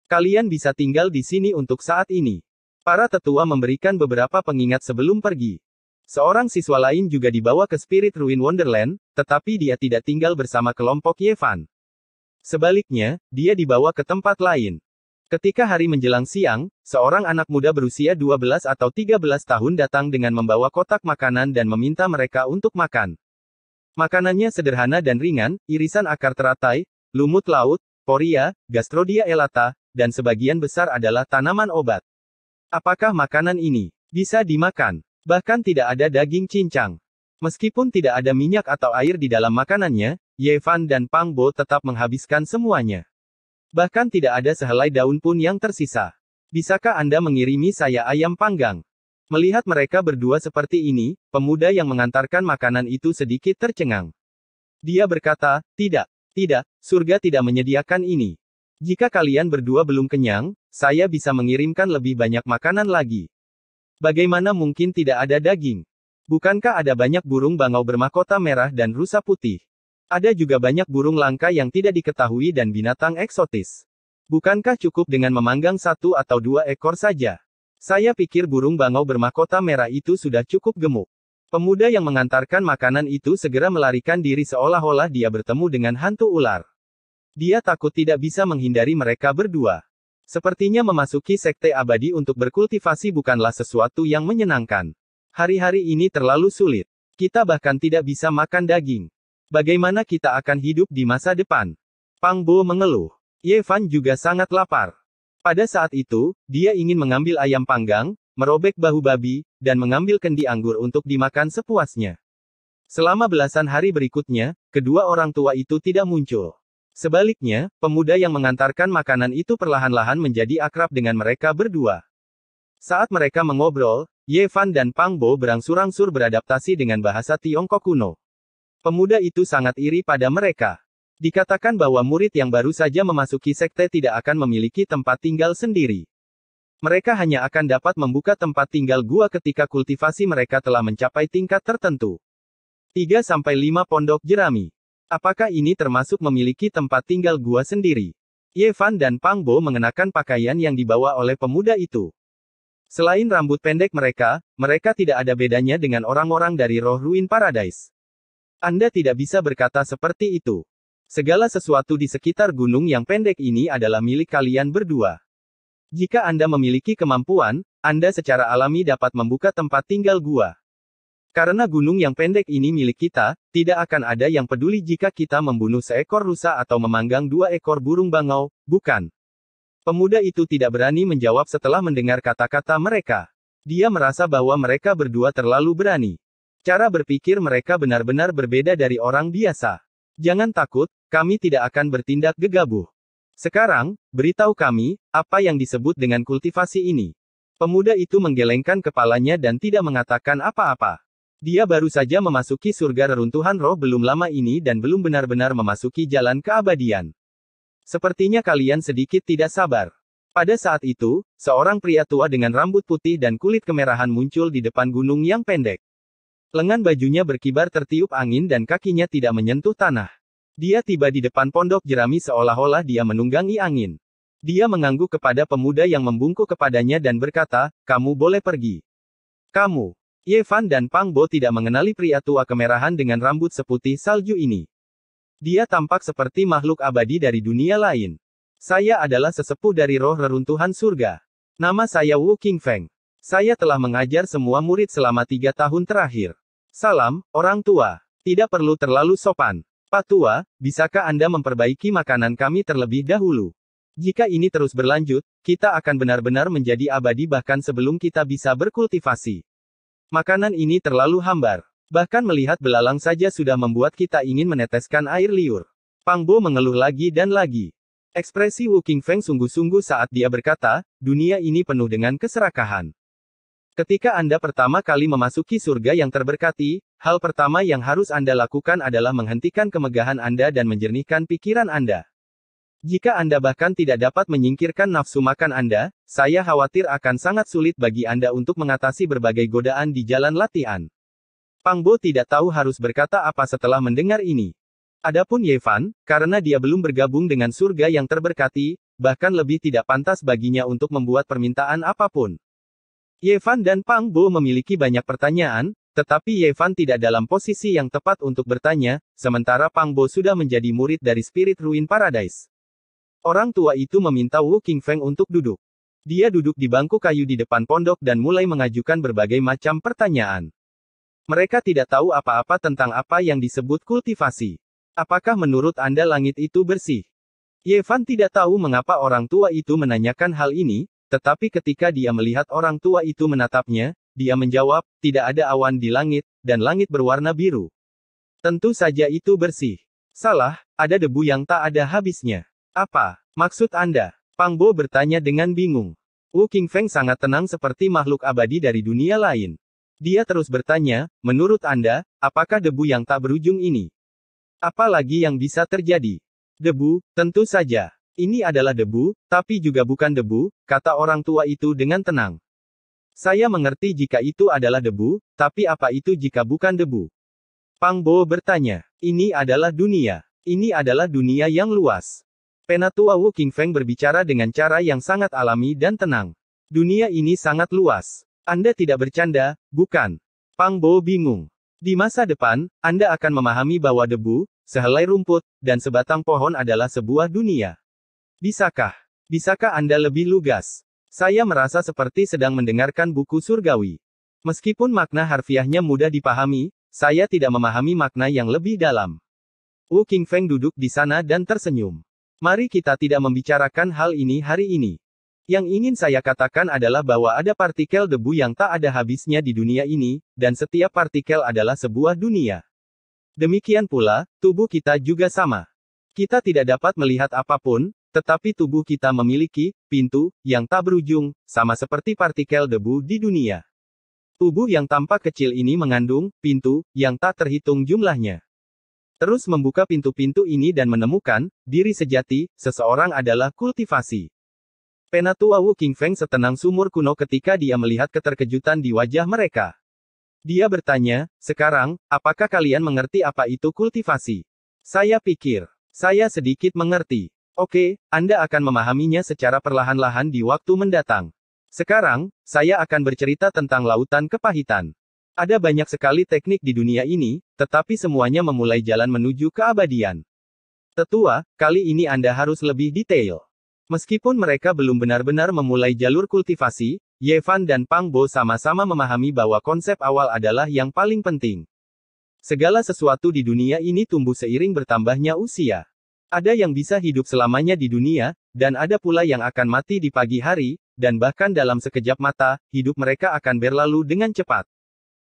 Kalian bisa tinggal di sini untuk saat ini. Para tetua memberikan beberapa pengingat sebelum pergi. Seorang siswa lain juga dibawa ke Spirit Ruin Wonderland, tetapi dia tidak tinggal bersama kelompok Yevan. Sebaliknya, dia dibawa ke tempat lain. Ketika hari menjelang siang, seorang anak muda berusia 12 atau 13 tahun datang dengan membawa kotak makanan dan meminta mereka untuk makan. Makanannya sederhana dan ringan, irisan akar teratai, lumut laut, poria, gastrodia elata, dan sebagian besar adalah tanaman obat. Apakah makanan ini bisa dimakan? Bahkan tidak ada daging cincang. Meskipun tidak ada minyak atau air di dalam makanannya, Yevan dan Pangbo tetap menghabiskan semuanya. Bahkan tidak ada sehelai daun pun yang tersisa. Bisakah Anda mengirimi saya ayam panggang? Melihat mereka berdua seperti ini, pemuda yang mengantarkan makanan itu sedikit tercengang. Dia berkata, tidak, tidak, surga tidak menyediakan ini. Jika kalian berdua belum kenyang, saya bisa mengirimkan lebih banyak makanan lagi. Bagaimana mungkin tidak ada daging? Bukankah ada banyak burung bangau bermahkota merah dan rusa putih? Ada juga banyak burung langka yang tidak diketahui dan binatang eksotis. Bukankah cukup dengan memanggang satu atau dua ekor saja? Saya pikir burung bangau bermahkota merah itu sudah cukup gemuk. Pemuda yang mengantarkan makanan itu segera melarikan diri seolah-olah dia bertemu dengan hantu ular. Dia takut tidak bisa menghindari mereka berdua. Sepertinya memasuki sekte abadi untuk berkultivasi bukanlah sesuatu yang menyenangkan. Hari-hari ini terlalu sulit. Kita bahkan tidak bisa makan daging. Bagaimana kita akan hidup di masa depan? Pang Bo mengeluh. Yevan juga sangat lapar. Pada saat itu, dia ingin mengambil ayam panggang, merobek bahu babi, dan mengambil kendi anggur untuk dimakan sepuasnya. Selama belasan hari berikutnya, kedua orang tua itu tidak muncul. Sebaliknya, pemuda yang mengantarkan makanan itu perlahan-lahan menjadi akrab dengan mereka berdua. Saat mereka mengobrol, Ye Fan dan Pang Bo berangsur-angsur beradaptasi dengan bahasa Tiongkok kuno. Pemuda itu sangat iri pada mereka. Dikatakan bahwa murid yang baru saja memasuki sekte tidak akan memiliki tempat tinggal sendiri. Mereka hanya akan dapat membuka tempat tinggal gua ketika kultivasi mereka telah mencapai tingkat tertentu. 3-5 pondok jerami. Apakah ini termasuk memiliki tempat tinggal gua sendiri? Yevan dan Pang Bo mengenakan pakaian yang dibawa oleh pemuda itu. Selain rambut pendek mereka, mereka tidak ada bedanya dengan orang-orang dari roh ruin paradise. Anda tidak bisa berkata seperti itu. Segala sesuatu di sekitar gunung yang pendek ini adalah milik kalian berdua. Jika Anda memiliki kemampuan, Anda secara alami dapat membuka tempat tinggal gua. Karena gunung yang pendek ini milik kita, tidak akan ada yang peduli jika kita membunuh seekor rusa atau memanggang dua ekor burung bangau, bukan? Pemuda itu tidak berani menjawab setelah mendengar kata-kata mereka. Dia merasa bahwa mereka berdua terlalu berani. Cara berpikir mereka benar-benar berbeda dari orang biasa. Jangan takut, kami tidak akan bertindak gegabah. Sekarang, beritahu kami, apa yang disebut dengan kultivasi ini. Pemuda itu menggelengkan kepalanya dan tidak mengatakan apa-apa. Dia baru saja memasuki surga reruntuhan roh belum lama ini dan belum benar-benar memasuki jalan keabadian. Sepertinya kalian sedikit tidak sabar. Pada saat itu, seorang pria tua dengan rambut putih dan kulit kemerahan muncul di depan gunung yang pendek. Lengan bajunya berkibar tertiup angin dan kakinya tidak menyentuh tanah. Dia tiba di depan pondok jerami seolah-olah dia menunggangi angin. Dia mengangguk kepada pemuda yang membungkuk kepadanya dan berkata, "Kamu boleh pergi." "Kamu Yevan dan Pang Bo tidak mengenali pria tua kemerahan dengan rambut seputih salju ini. Dia tampak seperti makhluk abadi dari dunia lain. Saya adalah sesepuh dari roh reruntuhan surga. Nama saya Wu King Feng. Saya telah mengajar semua murid selama tiga tahun terakhir. Salam, orang tua. Tidak perlu terlalu sopan. Pak Tua, bisakah Anda memperbaiki makanan kami terlebih dahulu? Jika ini terus berlanjut, kita akan benar-benar menjadi abadi bahkan sebelum kita bisa berkultivasi. Makanan ini terlalu hambar. Bahkan melihat belalang saja sudah membuat kita ingin meneteskan air liur. Pang Bo mengeluh lagi dan lagi. Ekspresi Wu King Feng sungguh-sungguh saat dia berkata, dunia ini penuh dengan keserakahan. Ketika Anda pertama kali memasuki surga yang terberkati, hal pertama yang harus Anda lakukan adalah menghentikan kemegahan Anda dan menjernihkan pikiran Anda. Jika Anda bahkan tidak dapat menyingkirkan nafsu makan Anda, saya khawatir akan sangat sulit bagi Anda untuk mengatasi berbagai godaan di jalan latihan. Pangbo tidak tahu harus berkata apa setelah mendengar ini. Adapun Yevan, karena dia belum bergabung dengan surga yang terberkati, bahkan lebih tidak pantas baginya untuk membuat permintaan apapun. Yevan dan Pangbo memiliki banyak pertanyaan, tetapi Yevan tidak dalam posisi yang tepat untuk bertanya, sementara Pangbo sudah menjadi murid dari Spirit Ruin Paradise. Orang tua itu meminta Wu Feng untuk duduk. Dia duduk di bangku kayu di depan pondok dan mulai mengajukan berbagai macam pertanyaan. Mereka tidak tahu apa-apa tentang apa yang disebut kultivasi. Apakah menurut Anda langit itu bersih? Ye Fan tidak tahu mengapa orang tua itu menanyakan hal ini, tetapi ketika dia melihat orang tua itu menatapnya, dia menjawab, tidak ada awan di langit, dan langit berwarna biru. Tentu saja itu bersih. Salah, ada debu yang tak ada habisnya. Apa? Maksud Anda? Pang Bo bertanya dengan bingung. Wu King Feng sangat tenang seperti makhluk abadi dari dunia lain. Dia terus bertanya, menurut Anda, apakah debu yang tak berujung ini? Apa lagi yang bisa terjadi? Debu, tentu saja. Ini adalah debu, tapi juga bukan debu, kata orang tua itu dengan tenang. Saya mengerti jika itu adalah debu, tapi apa itu jika bukan debu? Pang Bo bertanya, ini adalah dunia. Ini adalah dunia yang luas. Penatua Wu Feng berbicara dengan cara yang sangat alami dan tenang. Dunia ini sangat luas. Anda tidak bercanda, bukan? Pang Bo bingung. Di masa depan, Anda akan memahami bahwa debu, sehelai rumput, dan sebatang pohon adalah sebuah dunia. Bisakah? Bisakah Anda lebih lugas? Saya merasa seperti sedang mendengarkan buku surgawi. Meskipun makna harfiahnya mudah dipahami, saya tidak memahami makna yang lebih dalam. Wu Feng duduk di sana dan tersenyum. Mari kita tidak membicarakan hal ini hari ini. Yang ingin saya katakan adalah bahwa ada partikel debu yang tak ada habisnya di dunia ini, dan setiap partikel adalah sebuah dunia. Demikian pula, tubuh kita juga sama. Kita tidak dapat melihat apapun, tetapi tubuh kita memiliki pintu yang tak berujung, sama seperti partikel debu di dunia. Tubuh yang tampak kecil ini mengandung pintu yang tak terhitung jumlahnya. Terus membuka pintu-pintu ini dan menemukan, diri sejati, seseorang adalah kultivasi. Penatua Wu King Feng setenang sumur kuno ketika dia melihat keterkejutan di wajah mereka. Dia bertanya, sekarang, apakah kalian mengerti apa itu kultivasi? Saya pikir, saya sedikit mengerti. Oke, Anda akan memahaminya secara perlahan-lahan di waktu mendatang. Sekarang, saya akan bercerita tentang lautan kepahitan. Ada banyak sekali teknik di dunia ini, tetapi semuanya memulai jalan menuju keabadian. Tetua, kali ini Anda harus lebih detail. Meskipun mereka belum benar-benar memulai jalur kultivasi, Yevan dan Pangbo sama-sama memahami bahwa konsep awal adalah yang paling penting. Segala sesuatu di dunia ini tumbuh seiring bertambahnya usia. Ada yang bisa hidup selamanya di dunia, dan ada pula yang akan mati di pagi hari, dan bahkan dalam sekejap mata, hidup mereka akan berlalu dengan cepat.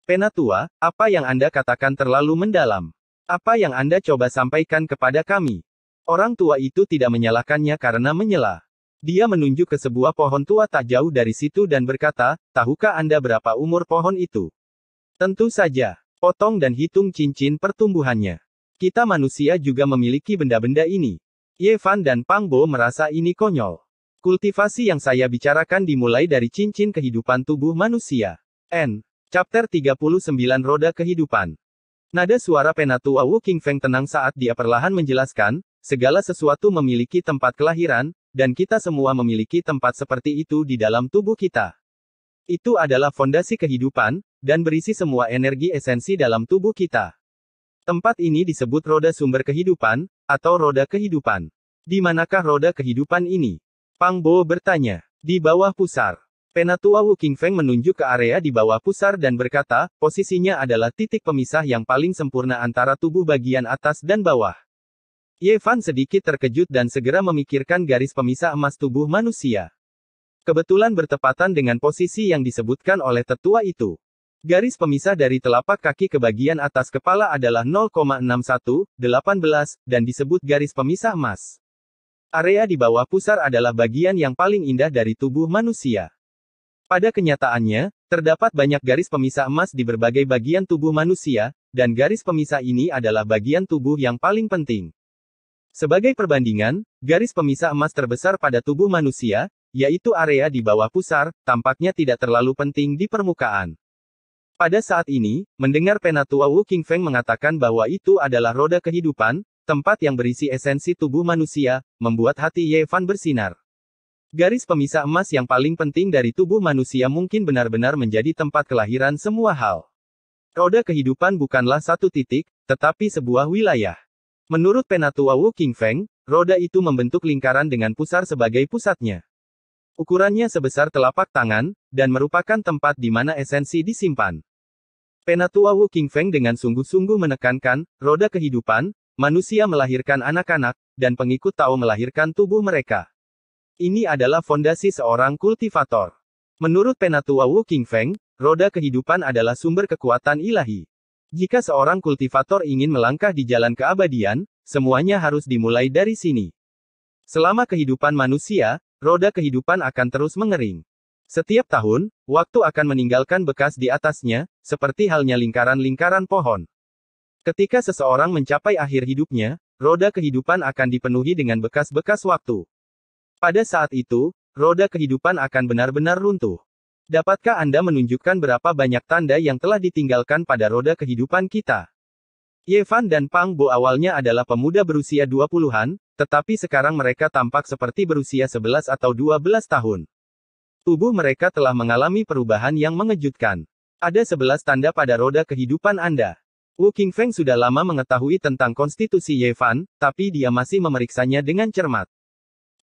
Penatua, apa yang Anda katakan terlalu mendalam. Apa yang Anda coba sampaikan kepada kami? Orang tua itu tidak menyalahkannya karena menyela. Dia menunjuk ke sebuah pohon tua tak jauh dari situ dan berkata, tahukah Anda berapa umur pohon itu? Tentu saja, potong dan hitung cincin pertumbuhannya. Kita manusia juga memiliki benda-benda ini. Yevan dan Pangbo merasa ini konyol. Kultivasi yang saya bicarakan dimulai dari cincin kehidupan tubuh manusia. N. Chapter 39 Roda Kehidupan Nada suara penatua Wu King Feng tenang saat dia perlahan menjelaskan, segala sesuatu memiliki tempat kelahiran, dan kita semua memiliki tempat seperti itu di dalam tubuh kita. Itu adalah fondasi kehidupan, dan berisi semua energi esensi dalam tubuh kita. Tempat ini disebut roda sumber kehidupan, atau roda kehidupan. Di manakah roda kehidupan ini? Pang Bo bertanya. Di bawah pusar. Penatua Wu Feng menunjuk ke area di bawah pusar dan berkata, posisinya adalah titik pemisah yang paling sempurna antara tubuh bagian atas dan bawah. Ye Fan sedikit terkejut dan segera memikirkan garis pemisah emas tubuh manusia. Kebetulan bertepatan dengan posisi yang disebutkan oleh tetua itu. Garis pemisah dari telapak kaki ke bagian atas kepala adalah 0,6118 dan disebut garis pemisah emas. Area di bawah pusar adalah bagian yang paling indah dari tubuh manusia. Pada kenyataannya, terdapat banyak garis pemisah emas di berbagai bagian tubuh manusia, dan garis pemisah ini adalah bagian tubuh yang paling penting. Sebagai perbandingan, garis pemisah emas terbesar pada tubuh manusia, yaitu area di bawah pusar, tampaknya tidak terlalu penting di permukaan. Pada saat ini, mendengar penatua Wu King Feng mengatakan bahwa itu adalah roda kehidupan, tempat yang berisi esensi tubuh manusia, membuat hati Ye Fan bersinar. Garis pemisah emas yang paling penting dari tubuh manusia mungkin benar-benar menjadi tempat kelahiran semua hal. Roda kehidupan bukanlah satu titik, tetapi sebuah wilayah. Menurut penatua Wu Feng, roda itu membentuk lingkaran dengan pusar sebagai pusatnya. Ukurannya sebesar telapak tangan, dan merupakan tempat di mana esensi disimpan. Penatua Wu Feng dengan sungguh-sungguh menekankan, roda kehidupan, manusia melahirkan anak-anak, dan pengikut Tao melahirkan tubuh mereka. Ini adalah fondasi seorang kultivator. Menurut Penatua Wu King Feng, roda kehidupan adalah sumber kekuatan ilahi. Jika seorang kultivator ingin melangkah di jalan keabadian, semuanya harus dimulai dari sini. Selama kehidupan manusia, roda kehidupan akan terus mengering. Setiap tahun, waktu akan meninggalkan bekas di atasnya, seperti halnya lingkaran-lingkaran pohon. Ketika seseorang mencapai akhir hidupnya, roda kehidupan akan dipenuhi dengan bekas-bekas waktu. Pada saat itu, roda kehidupan akan benar-benar runtuh. Dapatkah Anda menunjukkan berapa banyak tanda yang telah ditinggalkan pada roda kehidupan kita? Yevan dan Pang Bo awalnya adalah pemuda berusia 20-an, tetapi sekarang mereka tampak seperti berusia 11 atau 12 tahun. Tubuh mereka telah mengalami perubahan yang mengejutkan. Ada 11 tanda pada roda kehidupan Anda. Wu Qingfeng sudah lama mengetahui tentang konstitusi Yevan, tapi dia masih memeriksanya dengan cermat.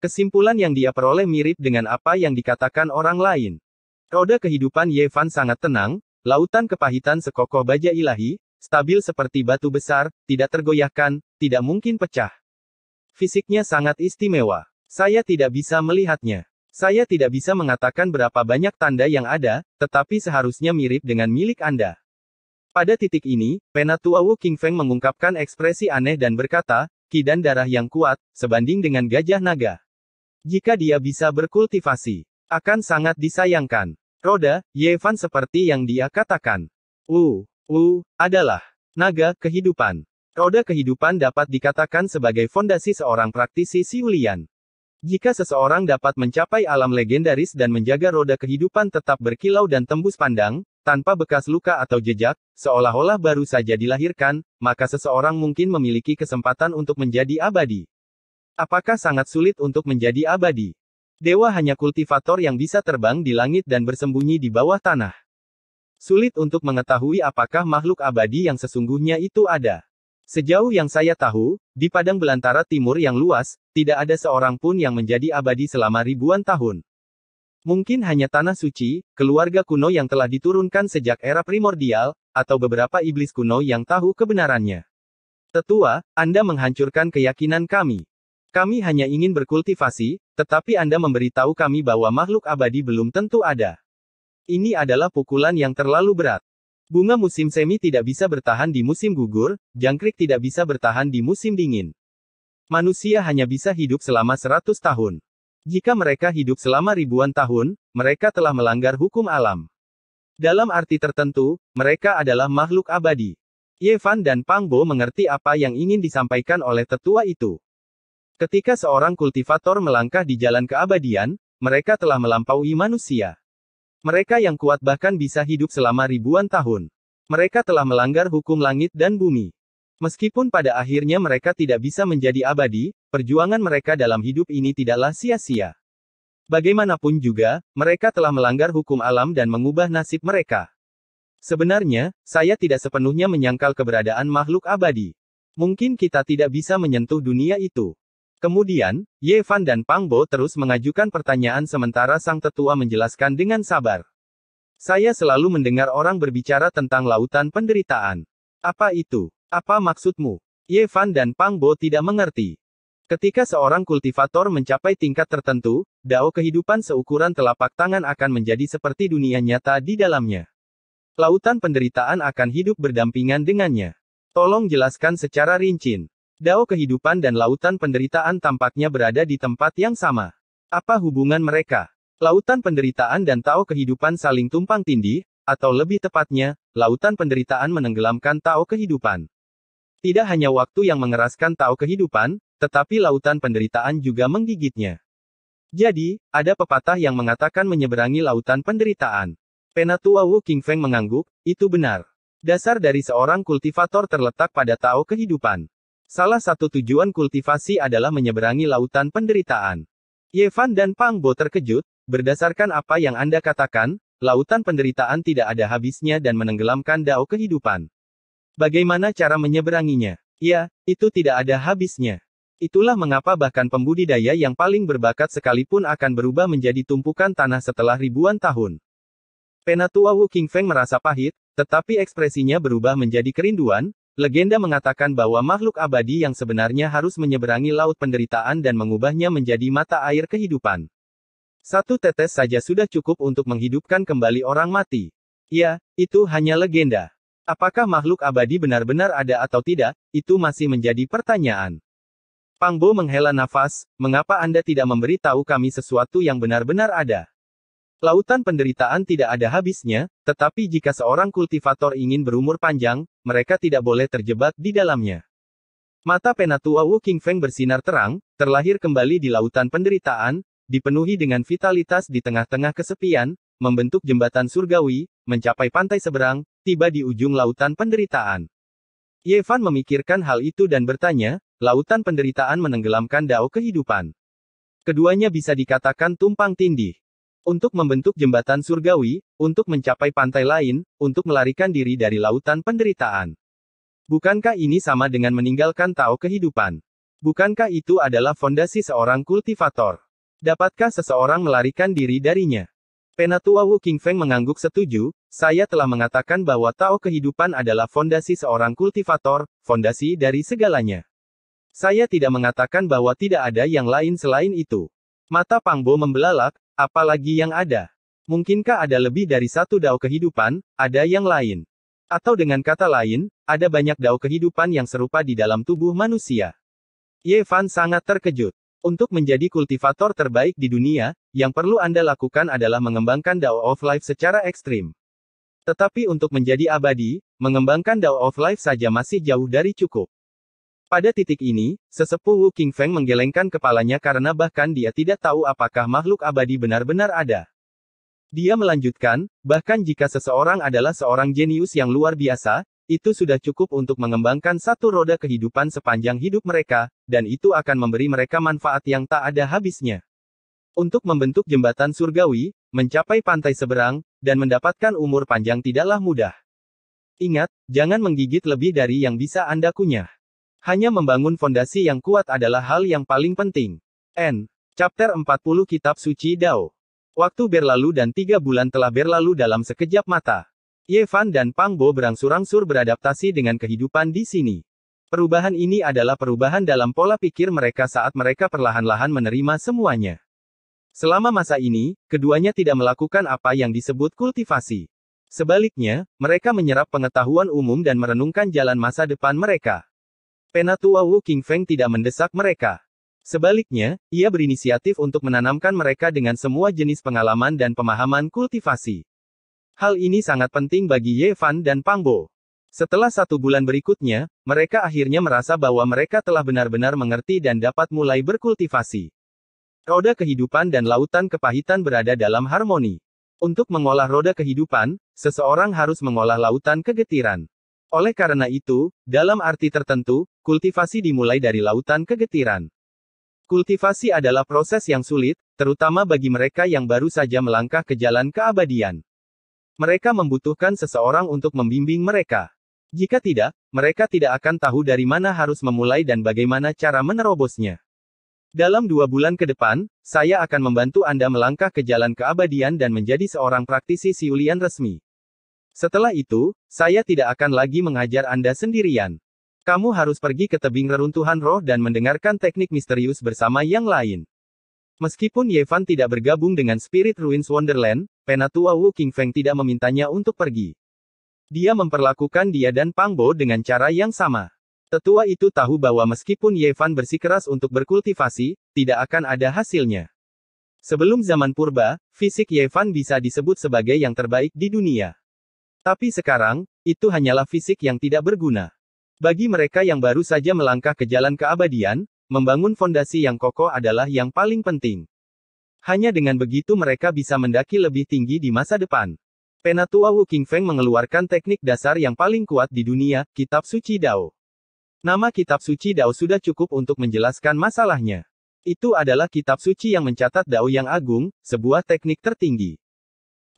Kesimpulan yang dia peroleh mirip dengan apa yang dikatakan orang lain. Roda kehidupan Yevan sangat tenang, lautan kepahitan sekokoh baja ilahi, stabil seperti batu besar, tidak tergoyahkan, tidak mungkin pecah. Fisiknya sangat istimewa. Saya tidak bisa melihatnya. Saya tidak bisa mengatakan berapa banyak tanda yang ada, tetapi seharusnya mirip dengan milik Anda. Pada titik ini, Penatua Wu King Feng mengungkapkan ekspresi aneh dan berkata, Kidan darah yang kuat, sebanding dengan gajah naga. Jika dia bisa berkultivasi, akan sangat disayangkan. Roda, Yevan seperti yang dia katakan. U, U, adalah naga kehidupan. Roda kehidupan dapat dikatakan sebagai fondasi seorang praktisi siulian. Jika seseorang dapat mencapai alam legendaris dan menjaga roda kehidupan tetap berkilau dan tembus pandang, tanpa bekas luka atau jejak, seolah-olah baru saja dilahirkan, maka seseorang mungkin memiliki kesempatan untuk menjadi abadi. Apakah sangat sulit untuk menjadi abadi? Dewa hanya kultivator yang bisa terbang di langit dan bersembunyi di bawah tanah. Sulit untuk mengetahui apakah makhluk abadi yang sesungguhnya itu ada. Sejauh yang saya tahu, di padang belantara timur yang luas, tidak ada seorang pun yang menjadi abadi selama ribuan tahun. Mungkin hanya tanah suci, keluarga kuno yang telah diturunkan sejak era primordial, atau beberapa iblis kuno yang tahu kebenarannya. Tetua, Anda menghancurkan keyakinan kami. Kami hanya ingin berkultivasi, tetapi Anda memberitahu kami bahwa makhluk abadi belum tentu ada. Ini adalah pukulan yang terlalu berat. Bunga musim semi tidak bisa bertahan di musim gugur, jangkrik tidak bisa bertahan di musim dingin. Manusia hanya bisa hidup selama seratus tahun. Jika mereka hidup selama ribuan tahun, mereka telah melanggar hukum alam. Dalam arti tertentu, mereka adalah makhluk abadi. Yevan dan Pangbo mengerti apa yang ingin disampaikan oleh tetua itu. Ketika seorang kultivator melangkah di jalan keabadian, mereka telah melampaui manusia. Mereka yang kuat bahkan bisa hidup selama ribuan tahun. Mereka telah melanggar hukum langit dan bumi. Meskipun pada akhirnya mereka tidak bisa menjadi abadi, perjuangan mereka dalam hidup ini tidaklah sia-sia. Bagaimanapun juga, mereka telah melanggar hukum alam dan mengubah nasib mereka. Sebenarnya, saya tidak sepenuhnya menyangkal keberadaan makhluk abadi. Mungkin kita tidak bisa menyentuh dunia itu. Kemudian, Ye Fan dan Pang Bo terus mengajukan pertanyaan sementara sang tetua menjelaskan dengan sabar. Saya selalu mendengar orang berbicara tentang lautan penderitaan. Apa itu? Apa maksudmu? Ye Fan dan Pang Bo tidak mengerti. Ketika seorang kultivator mencapai tingkat tertentu, dao kehidupan seukuran telapak tangan akan menjadi seperti dunia nyata di dalamnya. Lautan penderitaan akan hidup berdampingan dengannya. Tolong jelaskan secara rinci. Dao kehidupan dan lautan penderitaan tampaknya berada di tempat yang sama. Apa hubungan mereka? Lautan penderitaan dan Tao kehidupan saling tumpang tindih, atau lebih tepatnya, lautan penderitaan menenggelamkan Tao kehidupan. Tidak hanya waktu yang mengeraskan Tao kehidupan, tetapi lautan penderitaan juga menggigitnya. Jadi, ada pepatah yang mengatakan menyeberangi lautan penderitaan. Penatua Wu King Feng mengangguk, itu benar. Dasar dari seorang kultivator terletak pada Tao kehidupan. Salah satu tujuan kultivasi adalah menyeberangi lautan penderitaan. Yevan dan Pangbo terkejut, berdasarkan apa yang Anda katakan, lautan penderitaan tidak ada habisnya dan menenggelamkan dao kehidupan. Bagaimana cara menyeberanginya? Ya, itu tidak ada habisnya. Itulah mengapa bahkan pembudidaya yang paling berbakat sekalipun akan berubah menjadi tumpukan tanah setelah ribuan tahun. Penatua Wu Qingfeng merasa pahit, tetapi ekspresinya berubah menjadi kerinduan, Legenda mengatakan bahwa makhluk abadi yang sebenarnya harus menyeberangi laut penderitaan dan mengubahnya menjadi mata air kehidupan. Satu tetes saja sudah cukup untuk menghidupkan kembali orang mati. Ya, itu hanya legenda. Apakah makhluk abadi benar-benar ada atau tidak, itu masih menjadi pertanyaan. Pangbo menghela nafas, mengapa Anda tidak memberitahu kami sesuatu yang benar-benar ada? Lautan penderitaan tidak ada habisnya, tetapi jika seorang kultivator ingin berumur panjang, mereka tidak boleh terjebak di dalamnya. Mata penatua Wu Qingfeng bersinar terang, terlahir kembali di lautan penderitaan, dipenuhi dengan vitalitas di tengah-tengah kesepian, membentuk jembatan surgawi, mencapai pantai seberang, tiba di ujung lautan penderitaan. Ye Fan memikirkan hal itu dan bertanya, lautan penderitaan menenggelamkan dao kehidupan. Keduanya bisa dikatakan tumpang tindih. Untuk membentuk jembatan surgawi, untuk mencapai pantai lain, untuk melarikan diri dari lautan penderitaan. Bukankah ini sama dengan meninggalkan Tao kehidupan? Bukankah itu adalah fondasi seorang kultivator? Dapatkah seseorang melarikan diri darinya? Penatua Wu Feng mengangguk setuju, saya telah mengatakan bahwa Tao kehidupan adalah fondasi seorang kultivator, fondasi dari segalanya. Saya tidak mengatakan bahwa tidak ada yang lain selain itu. Mata Pangbo membelalak, Apalagi yang ada? Mungkinkah ada lebih dari satu dao kehidupan, ada yang lain? Atau dengan kata lain, ada banyak dao kehidupan yang serupa di dalam tubuh manusia. Ye Fan sangat terkejut. Untuk menjadi kultivator terbaik di dunia, yang perlu Anda lakukan adalah mengembangkan Dao of Life secara ekstrim. Tetapi untuk menjadi abadi, mengembangkan Dao of Life saja masih jauh dari cukup. Pada titik ini, sesepuh Wu King Feng menggelengkan kepalanya karena bahkan dia tidak tahu apakah makhluk abadi benar-benar ada. Dia melanjutkan, bahkan jika seseorang adalah seorang jenius yang luar biasa, itu sudah cukup untuk mengembangkan satu roda kehidupan sepanjang hidup mereka, dan itu akan memberi mereka manfaat yang tak ada habisnya. Untuk membentuk jembatan surgawi, mencapai pantai seberang, dan mendapatkan umur panjang tidaklah mudah. Ingat, jangan menggigit lebih dari yang bisa Anda kunyah. Hanya membangun fondasi yang kuat adalah hal yang paling penting. N. Chapter 40 Kitab Suci Dao. Waktu berlalu dan tiga bulan telah berlalu dalam sekejap mata. Yevan dan Pangbo berangsur-angsur beradaptasi dengan kehidupan di sini. Perubahan ini adalah perubahan dalam pola pikir mereka saat mereka perlahan-lahan menerima semuanya. Selama masa ini, keduanya tidak melakukan apa yang disebut kultivasi. Sebaliknya, mereka menyerap pengetahuan umum dan merenungkan jalan masa depan mereka. Penatua Wu Feng tidak mendesak mereka. Sebaliknya, ia berinisiatif untuk menanamkan mereka dengan semua jenis pengalaman dan pemahaman kultivasi. Hal ini sangat penting bagi Ye Fan dan Pang Bo. Setelah satu bulan berikutnya, mereka akhirnya merasa bahwa mereka telah benar-benar mengerti dan dapat mulai berkultivasi. Roda kehidupan dan lautan kepahitan berada dalam harmoni. Untuk mengolah roda kehidupan, seseorang harus mengolah lautan kegetiran. Oleh karena itu, dalam arti tertentu, kultivasi dimulai dari lautan kegetiran. Kultivasi adalah proses yang sulit, terutama bagi mereka yang baru saja melangkah ke jalan keabadian. Mereka membutuhkan seseorang untuk membimbing mereka. Jika tidak, mereka tidak akan tahu dari mana harus memulai dan bagaimana cara menerobosnya. Dalam dua bulan ke depan, saya akan membantu Anda melangkah ke jalan keabadian dan menjadi seorang praktisi siulian resmi. Setelah itu, saya tidak akan lagi mengajar Anda sendirian. Kamu harus pergi ke tebing reruntuhan roh dan mendengarkan teknik misterius bersama yang lain. Meskipun Yevan tidak bergabung dengan Spirit Ruins Wonderland, Penatua Wu King Feng tidak memintanya untuk pergi. Dia memperlakukan dia dan Pang Bo dengan cara yang sama. Tetua itu tahu bahwa meskipun Yevan bersikeras untuk berkultivasi, tidak akan ada hasilnya. Sebelum zaman purba, fisik Yevan bisa disebut sebagai yang terbaik di dunia. Tapi sekarang, itu hanyalah fisik yang tidak berguna. Bagi mereka yang baru saja melangkah ke jalan keabadian, membangun fondasi yang kokoh adalah yang paling penting. Hanya dengan begitu mereka bisa mendaki lebih tinggi di masa depan. Penatua Wu Feng mengeluarkan teknik dasar yang paling kuat di dunia, Kitab Suci Dao. Nama Kitab Suci Dao sudah cukup untuk menjelaskan masalahnya. Itu adalah kitab suci yang mencatat Dao yang agung, sebuah teknik tertinggi.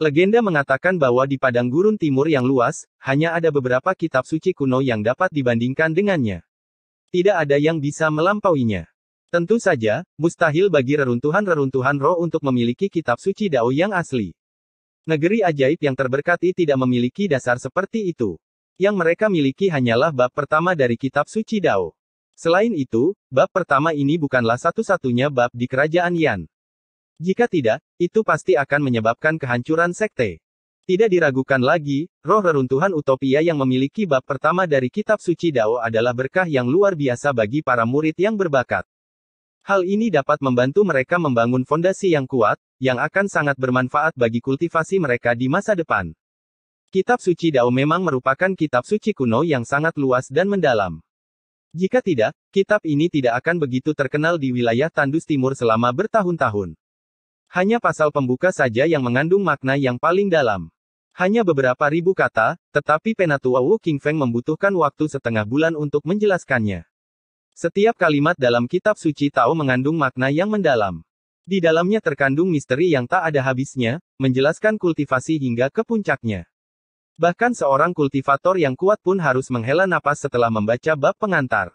Legenda mengatakan bahwa di padang gurun timur yang luas, hanya ada beberapa kitab suci kuno yang dapat dibandingkan dengannya. Tidak ada yang bisa melampauinya. Tentu saja, mustahil bagi reruntuhan-reruntuhan roh untuk memiliki kitab suci dao yang asli. Negeri ajaib yang terberkati tidak memiliki dasar seperti itu. Yang mereka miliki hanyalah bab pertama dari kitab suci dao. Selain itu, bab pertama ini bukanlah satu-satunya bab di kerajaan Yan. Jika tidak, itu pasti akan menyebabkan kehancuran sekte. Tidak diragukan lagi, roh reruntuhan utopia yang memiliki bab pertama dari kitab suci Dao adalah berkah yang luar biasa bagi para murid yang berbakat. Hal ini dapat membantu mereka membangun fondasi yang kuat, yang akan sangat bermanfaat bagi kultivasi mereka di masa depan. Kitab suci Dao memang merupakan kitab suci kuno yang sangat luas dan mendalam. Jika tidak, kitab ini tidak akan begitu terkenal di wilayah Tandus Timur selama bertahun-tahun. Hanya pasal pembuka saja yang mengandung makna yang paling dalam. Hanya beberapa ribu kata, tetapi Penatua Wu Feng membutuhkan waktu setengah bulan untuk menjelaskannya. Setiap kalimat dalam kitab suci Tao mengandung makna yang mendalam. Di dalamnya terkandung misteri yang tak ada habisnya, menjelaskan kultivasi hingga ke puncaknya. Bahkan seorang kultivator yang kuat pun harus menghela napas setelah membaca bab pengantar.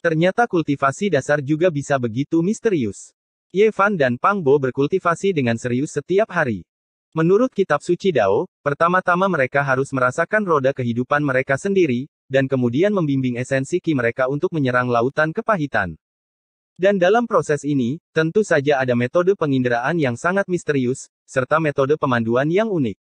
Ternyata kultivasi dasar juga bisa begitu misterius. Yevan dan Pangbo berkultivasi dengan serius setiap hari. Menurut kitab suci Dao, pertama-tama mereka harus merasakan roda kehidupan mereka sendiri, dan kemudian membimbing esensi ki mereka untuk menyerang lautan kepahitan. Dan dalam proses ini, tentu saja ada metode penginderaan yang sangat misterius, serta metode pemanduan yang unik.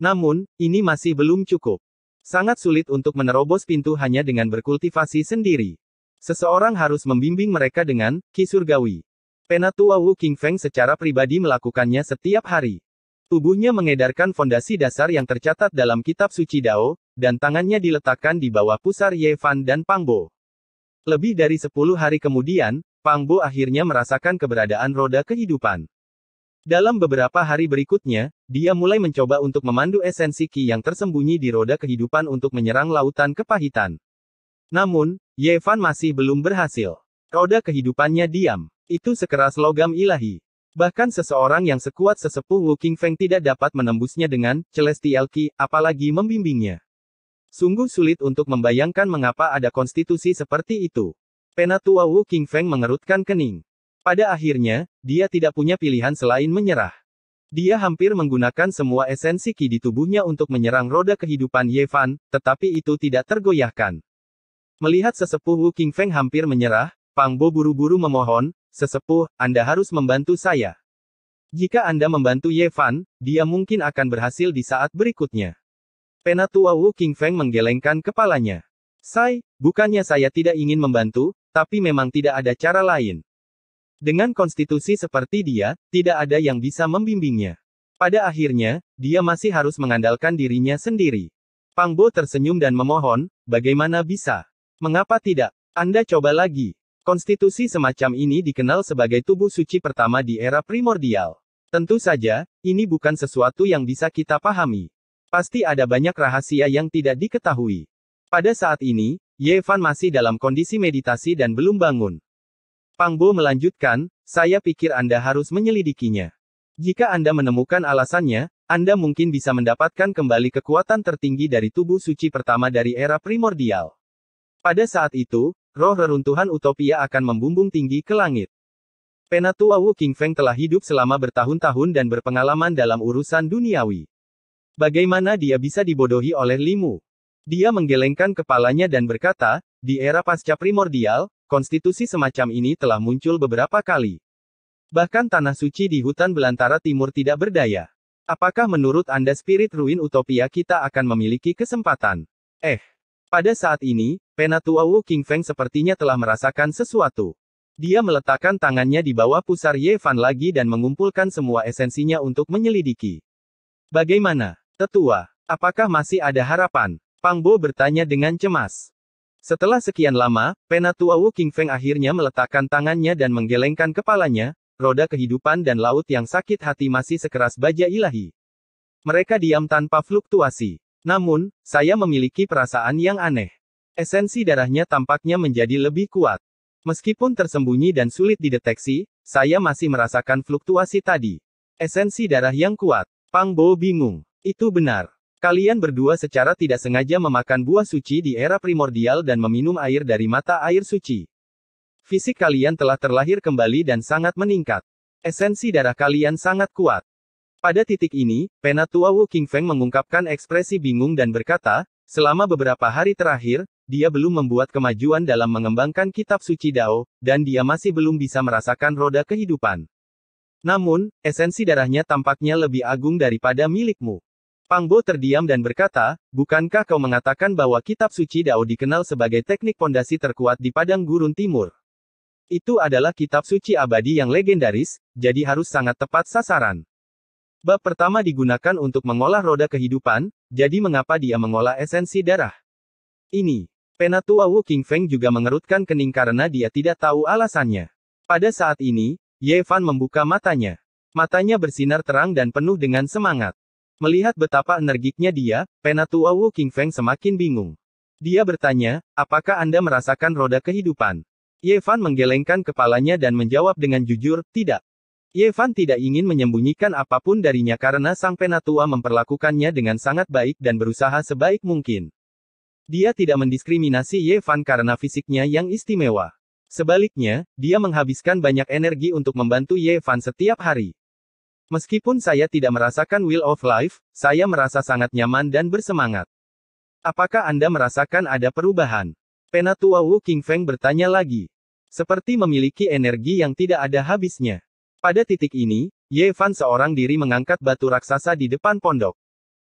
Namun, ini masih belum cukup. Sangat sulit untuk menerobos pintu hanya dengan berkultivasi sendiri. Seseorang harus membimbing mereka dengan ki surgawi. Penatua Wu Feng secara pribadi melakukannya setiap hari. Tubuhnya mengedarkan fondasi dasar yang tercatat dalam kitab suci Dao, dan tangannya diletakkan di bawah pusar Ye Fan dan Pang Bo. Lebih dari 10 hari kemudian, Pang Bo akhirnya merasakan keberadaan roda kehidupan. Dalam beberapa hari berikutnya, dia mulai mencoba untuk memandu esensi Qi yang tersembunyi di roda kehidupan untuk menyerang lautan kepahitan. Namun, Ye Fan masih belum berhasil. Roda kehidupannya diam. Itu sekeras logam ilahi. Bahkan seseorang yang sekuat sesepuh Wu King Feng tidak dapat menembusnya dengan Celestial Qi, apalagi membimbingnya. Sungguh sulit untuk membayangkan mengapa ada konstitusi seperti itu. Penatua Wu King Feng mengerutkan kening. Pada akhirnya, dia tidak punya pilihan selain menyerah. Dia hampir menggunakan semua esensi Qi di tubuhnya untuk menyerang roda kehidupan Ye Fan, tetapi itu tidak tergoyahkan. Melihat sesepuh Wu King Feng hampir menyerah, Pang Bo buru-buru memohon, Sesepuh, Anda harus membantu saya. Jika Anda membantu Yevan, dia mungkin akan berhasil di saat berikutnya. Penatua Wu King Feng menggelengkan kepalanya. Sai, bukannya saya tidak ingin membantu, tapi memang tidak ada cara lain. Dengan konstitusi seperti dia, tidak ada yang bisa membimbingnya. Pada akhirnya, dia masih harus mengandalkan dirinya sendiri. Pang Bo tersenyum dan memohon, bagaimana bisa? Mengapa tidak? Anda coba lagi. Konstitusi semacam ini dikenal sebagai tubuh suci pertama di era primordial. Tentu saja, ini bukan sesuatu yang bisa kita pahami. Pasti ada banyak rahasia yang tidak diketahui. Pada saat ini, Yevan masih dalam kondisi meditasi dan belum bangun. Pangbo melanjutkan, saya pikir Anda harus menyelidikinya. Jika Anda menemukan alasannya, Anda mungkin bisa mendapatkan kembali kekuatan tertinggi dari tubuh suci pertama dari era primordial. Pada saat itu, Roh reruntuhan utopia akan membumbung tinggi ke langit. Penatua Wu Qingfeng telah hidup selama bertahun-tahun dan berpengalaman dalam urusan duniawi. Bagaimana dia bisa dibodohi oleh Limu? Dia menggelengkan kepalanya dan berkata, di era pasca primordial, konstitusi semacam ini telah muncul beberapa kali. Bahkan tanah suci di hutan belantara timur tidak berdaya. Apakah menurut Anda spirit ruin utopia kita akan memiliki kesempatan? Eh, pada saat ini, Penatua Wu King Feng sepertinya telah merasakan sesuatu. Dia meletakkan tangannya di bawah pusar Ye Fan lagi dan mengumpulkan semua esensinya untuk menyelidiki. Bagaimana, tetua? Apakah masih ada harapan? Pang Bo bertanya dengan cemas. Setelah sekian lama, Penatua Wu King Feng akhirnya meletakkan tangannya dan menggelengkan kepalanya, roda kehidupan dan laut yang sakit hati masih sekeras baja ilahi. Mereka diam tanpa fluktuasi. Namun, saya memiliki perasaan yang aneh. Esensi darahnya tampaknya menjadi lebih kuat. Meskipun tersembunyi dan sulit dideteksi, saya masih merasakan fluktuasi tadi. Esensi darah yang kuat. Pang Bo bingung. Itu benar. Kalian berdua secara tidak sengaja memakan buah suci di era primordial dan meminum air dari mata air suci. Fisik kalian telah terlahir kembali dan sangat meningkat. Esensi darah kalian sangat kuat. Pada titik ini, Penatua Wu Qingfeng mengungkapkan ekspresi bingung dan berkata, Selama beberapa hari terakhir, dia belum membuat kemajuan dalam mengembangkan kitab suci Dao, dan dia masih belum bisa merasakan roda kehidupan. Namun, esensi darahnya tampaknya lebih agung daripada milikmu. Pangbo terdiam dan berkata, bukankah kau mengatakan bahwa kitab suci Dao dikenal sebagai teknik pondasi terkuat di padang gurun timur? Itu adalah kitab suci abadi yang legendaris, jadi harus sangat tepat sasaran. Bab pertama digunakan untuk mengolah roda kehidupan, jadi mengapa dia mengolah esensi darah? Ini, Penatua Wu King Feng juga mengerutkan kening karena dia tidak tahu alasannya. Pada saat ini, Ye Fan membuka matanya. Matanya bersinar terang dan penuh dengan semangat. Melihat betapa energiknya dia, Penatua Wu King Feng semakin bingung. Dia bertanya, apakah Anda merasakan roda kehidupan? Ye Fan menggelengkan kepalanya dan menjawab dengan jujur, tidak. Yevan tidak ingin menyembunyikan apapun darinya karena sang penatua memperlakukannya dengan sangat baik dan berusaha sebaik mungkin. Dia tidak mendiskriminasi Yevan karena fisiknya yang istimewa. Sebaliknya, dia menghabiskan banyak energi untuk membantu Yevan setiap hari. Meskipun saya tidak merasakan will of life, saya merasa sangat nyaman dan bersemangat. Apakah Anda merasakan ada perubahan? Penatua Wu Qingfeng bertanya lagi. Seperti memiliki energi yang tidak ada habisnya. Pada titik ini, Ye Fan seorang diri mengangkat batu raksasa di depan pondok.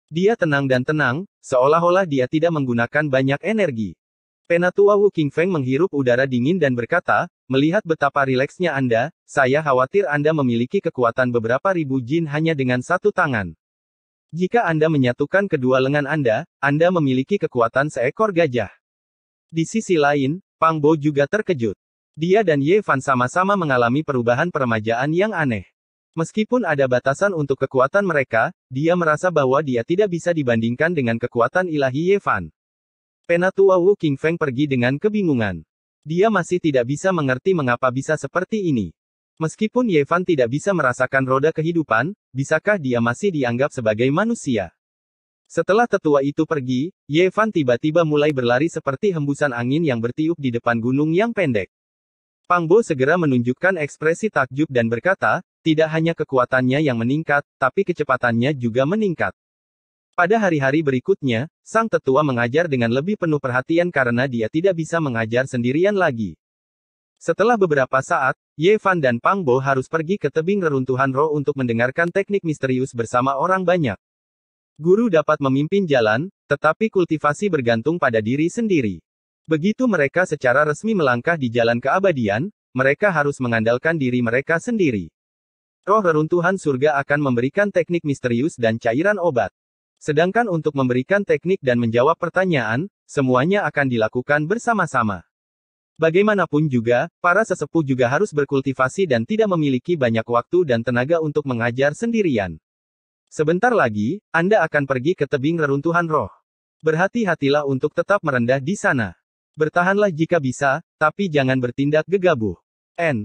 Dia tenang dan tenang, seolah-olah dia tidak menggunakan banyak energi. Penatua Wu King Feng menghirup udara dingin dan berkata, melihat betapa rileksnya Anda, saya khawatir Anda memiliki kekuatan beberapa ribu jin hanya dengan satu tangan. Jika Anda menyatukan kedua lengan Anda, Anda memiliki kekuatan seekor gajah. Di sisi lain, Pang Bo juga terkejut. Dia dan Yevan sama-sama mengalami perubahan peremajaan yang aneh. Meskipun ada batasan untuk kekuatan mereka, dia merasa bahwa dia tidak bisa dibandingkan dengan kekuatan ilahi Yevan. Fan. Penatua Wu King Feng pergi dengan kebingungan. Dia masih tidak bisa mengerti mengapa bisa seperti ini. Meskipun Yevan tidak bisa merasakan roda kehidupan, bisakah dia masih dianggap sebagai manusia? Setelah tetua itu pergi, Yevan tiba-tiba mulai berlari seperti hembusan angin yang bertiup di depan gunung yang pendek. Pangbo segera menunjukkan ekspresi takjub dan berkata, tidak hanya kekuatannya yang meningkat, tapi kecepatannya juga meningkat. Pada hari-hari berikutnya, sang tetua mengajar dengan lebih penuh perhatian karena dia tidak bisa mengajar sendirian lagi. Setelah beberapa saat, Ye Fan dan Pangbo harus pergi ke tebing reruntuhan roh untuk mendengarkan teknik misterius bersama orang banyak. Guru dapat memimpin jalan, tetapi kultivasi bergantung pada diri sendiri. Begitu mereka secara resmi melangkah di jalan keabadian, mereka harus mengandalkan diri mereka sendiri. Roh reruntuhan surga akan memberikan teknik misterius dan cairan obat. Sedangkan untuk memberikan teknik dan menjawab pertanyaan, semuanya akan dilakukan bersama-sama. Bagaimanapun juga, para sesepuh juga harus berkultivasi dan tidak memiliki banyak waktu dan tenaga untuk mengajar sendirian. Sebentar lagi, Anda akan pergi ke tebing reruntuhan roh. Berhati-hatilah untuk tetap merendah di sana. Bertahanlah jika bisa, tapi jangan bertindak gegabah. N.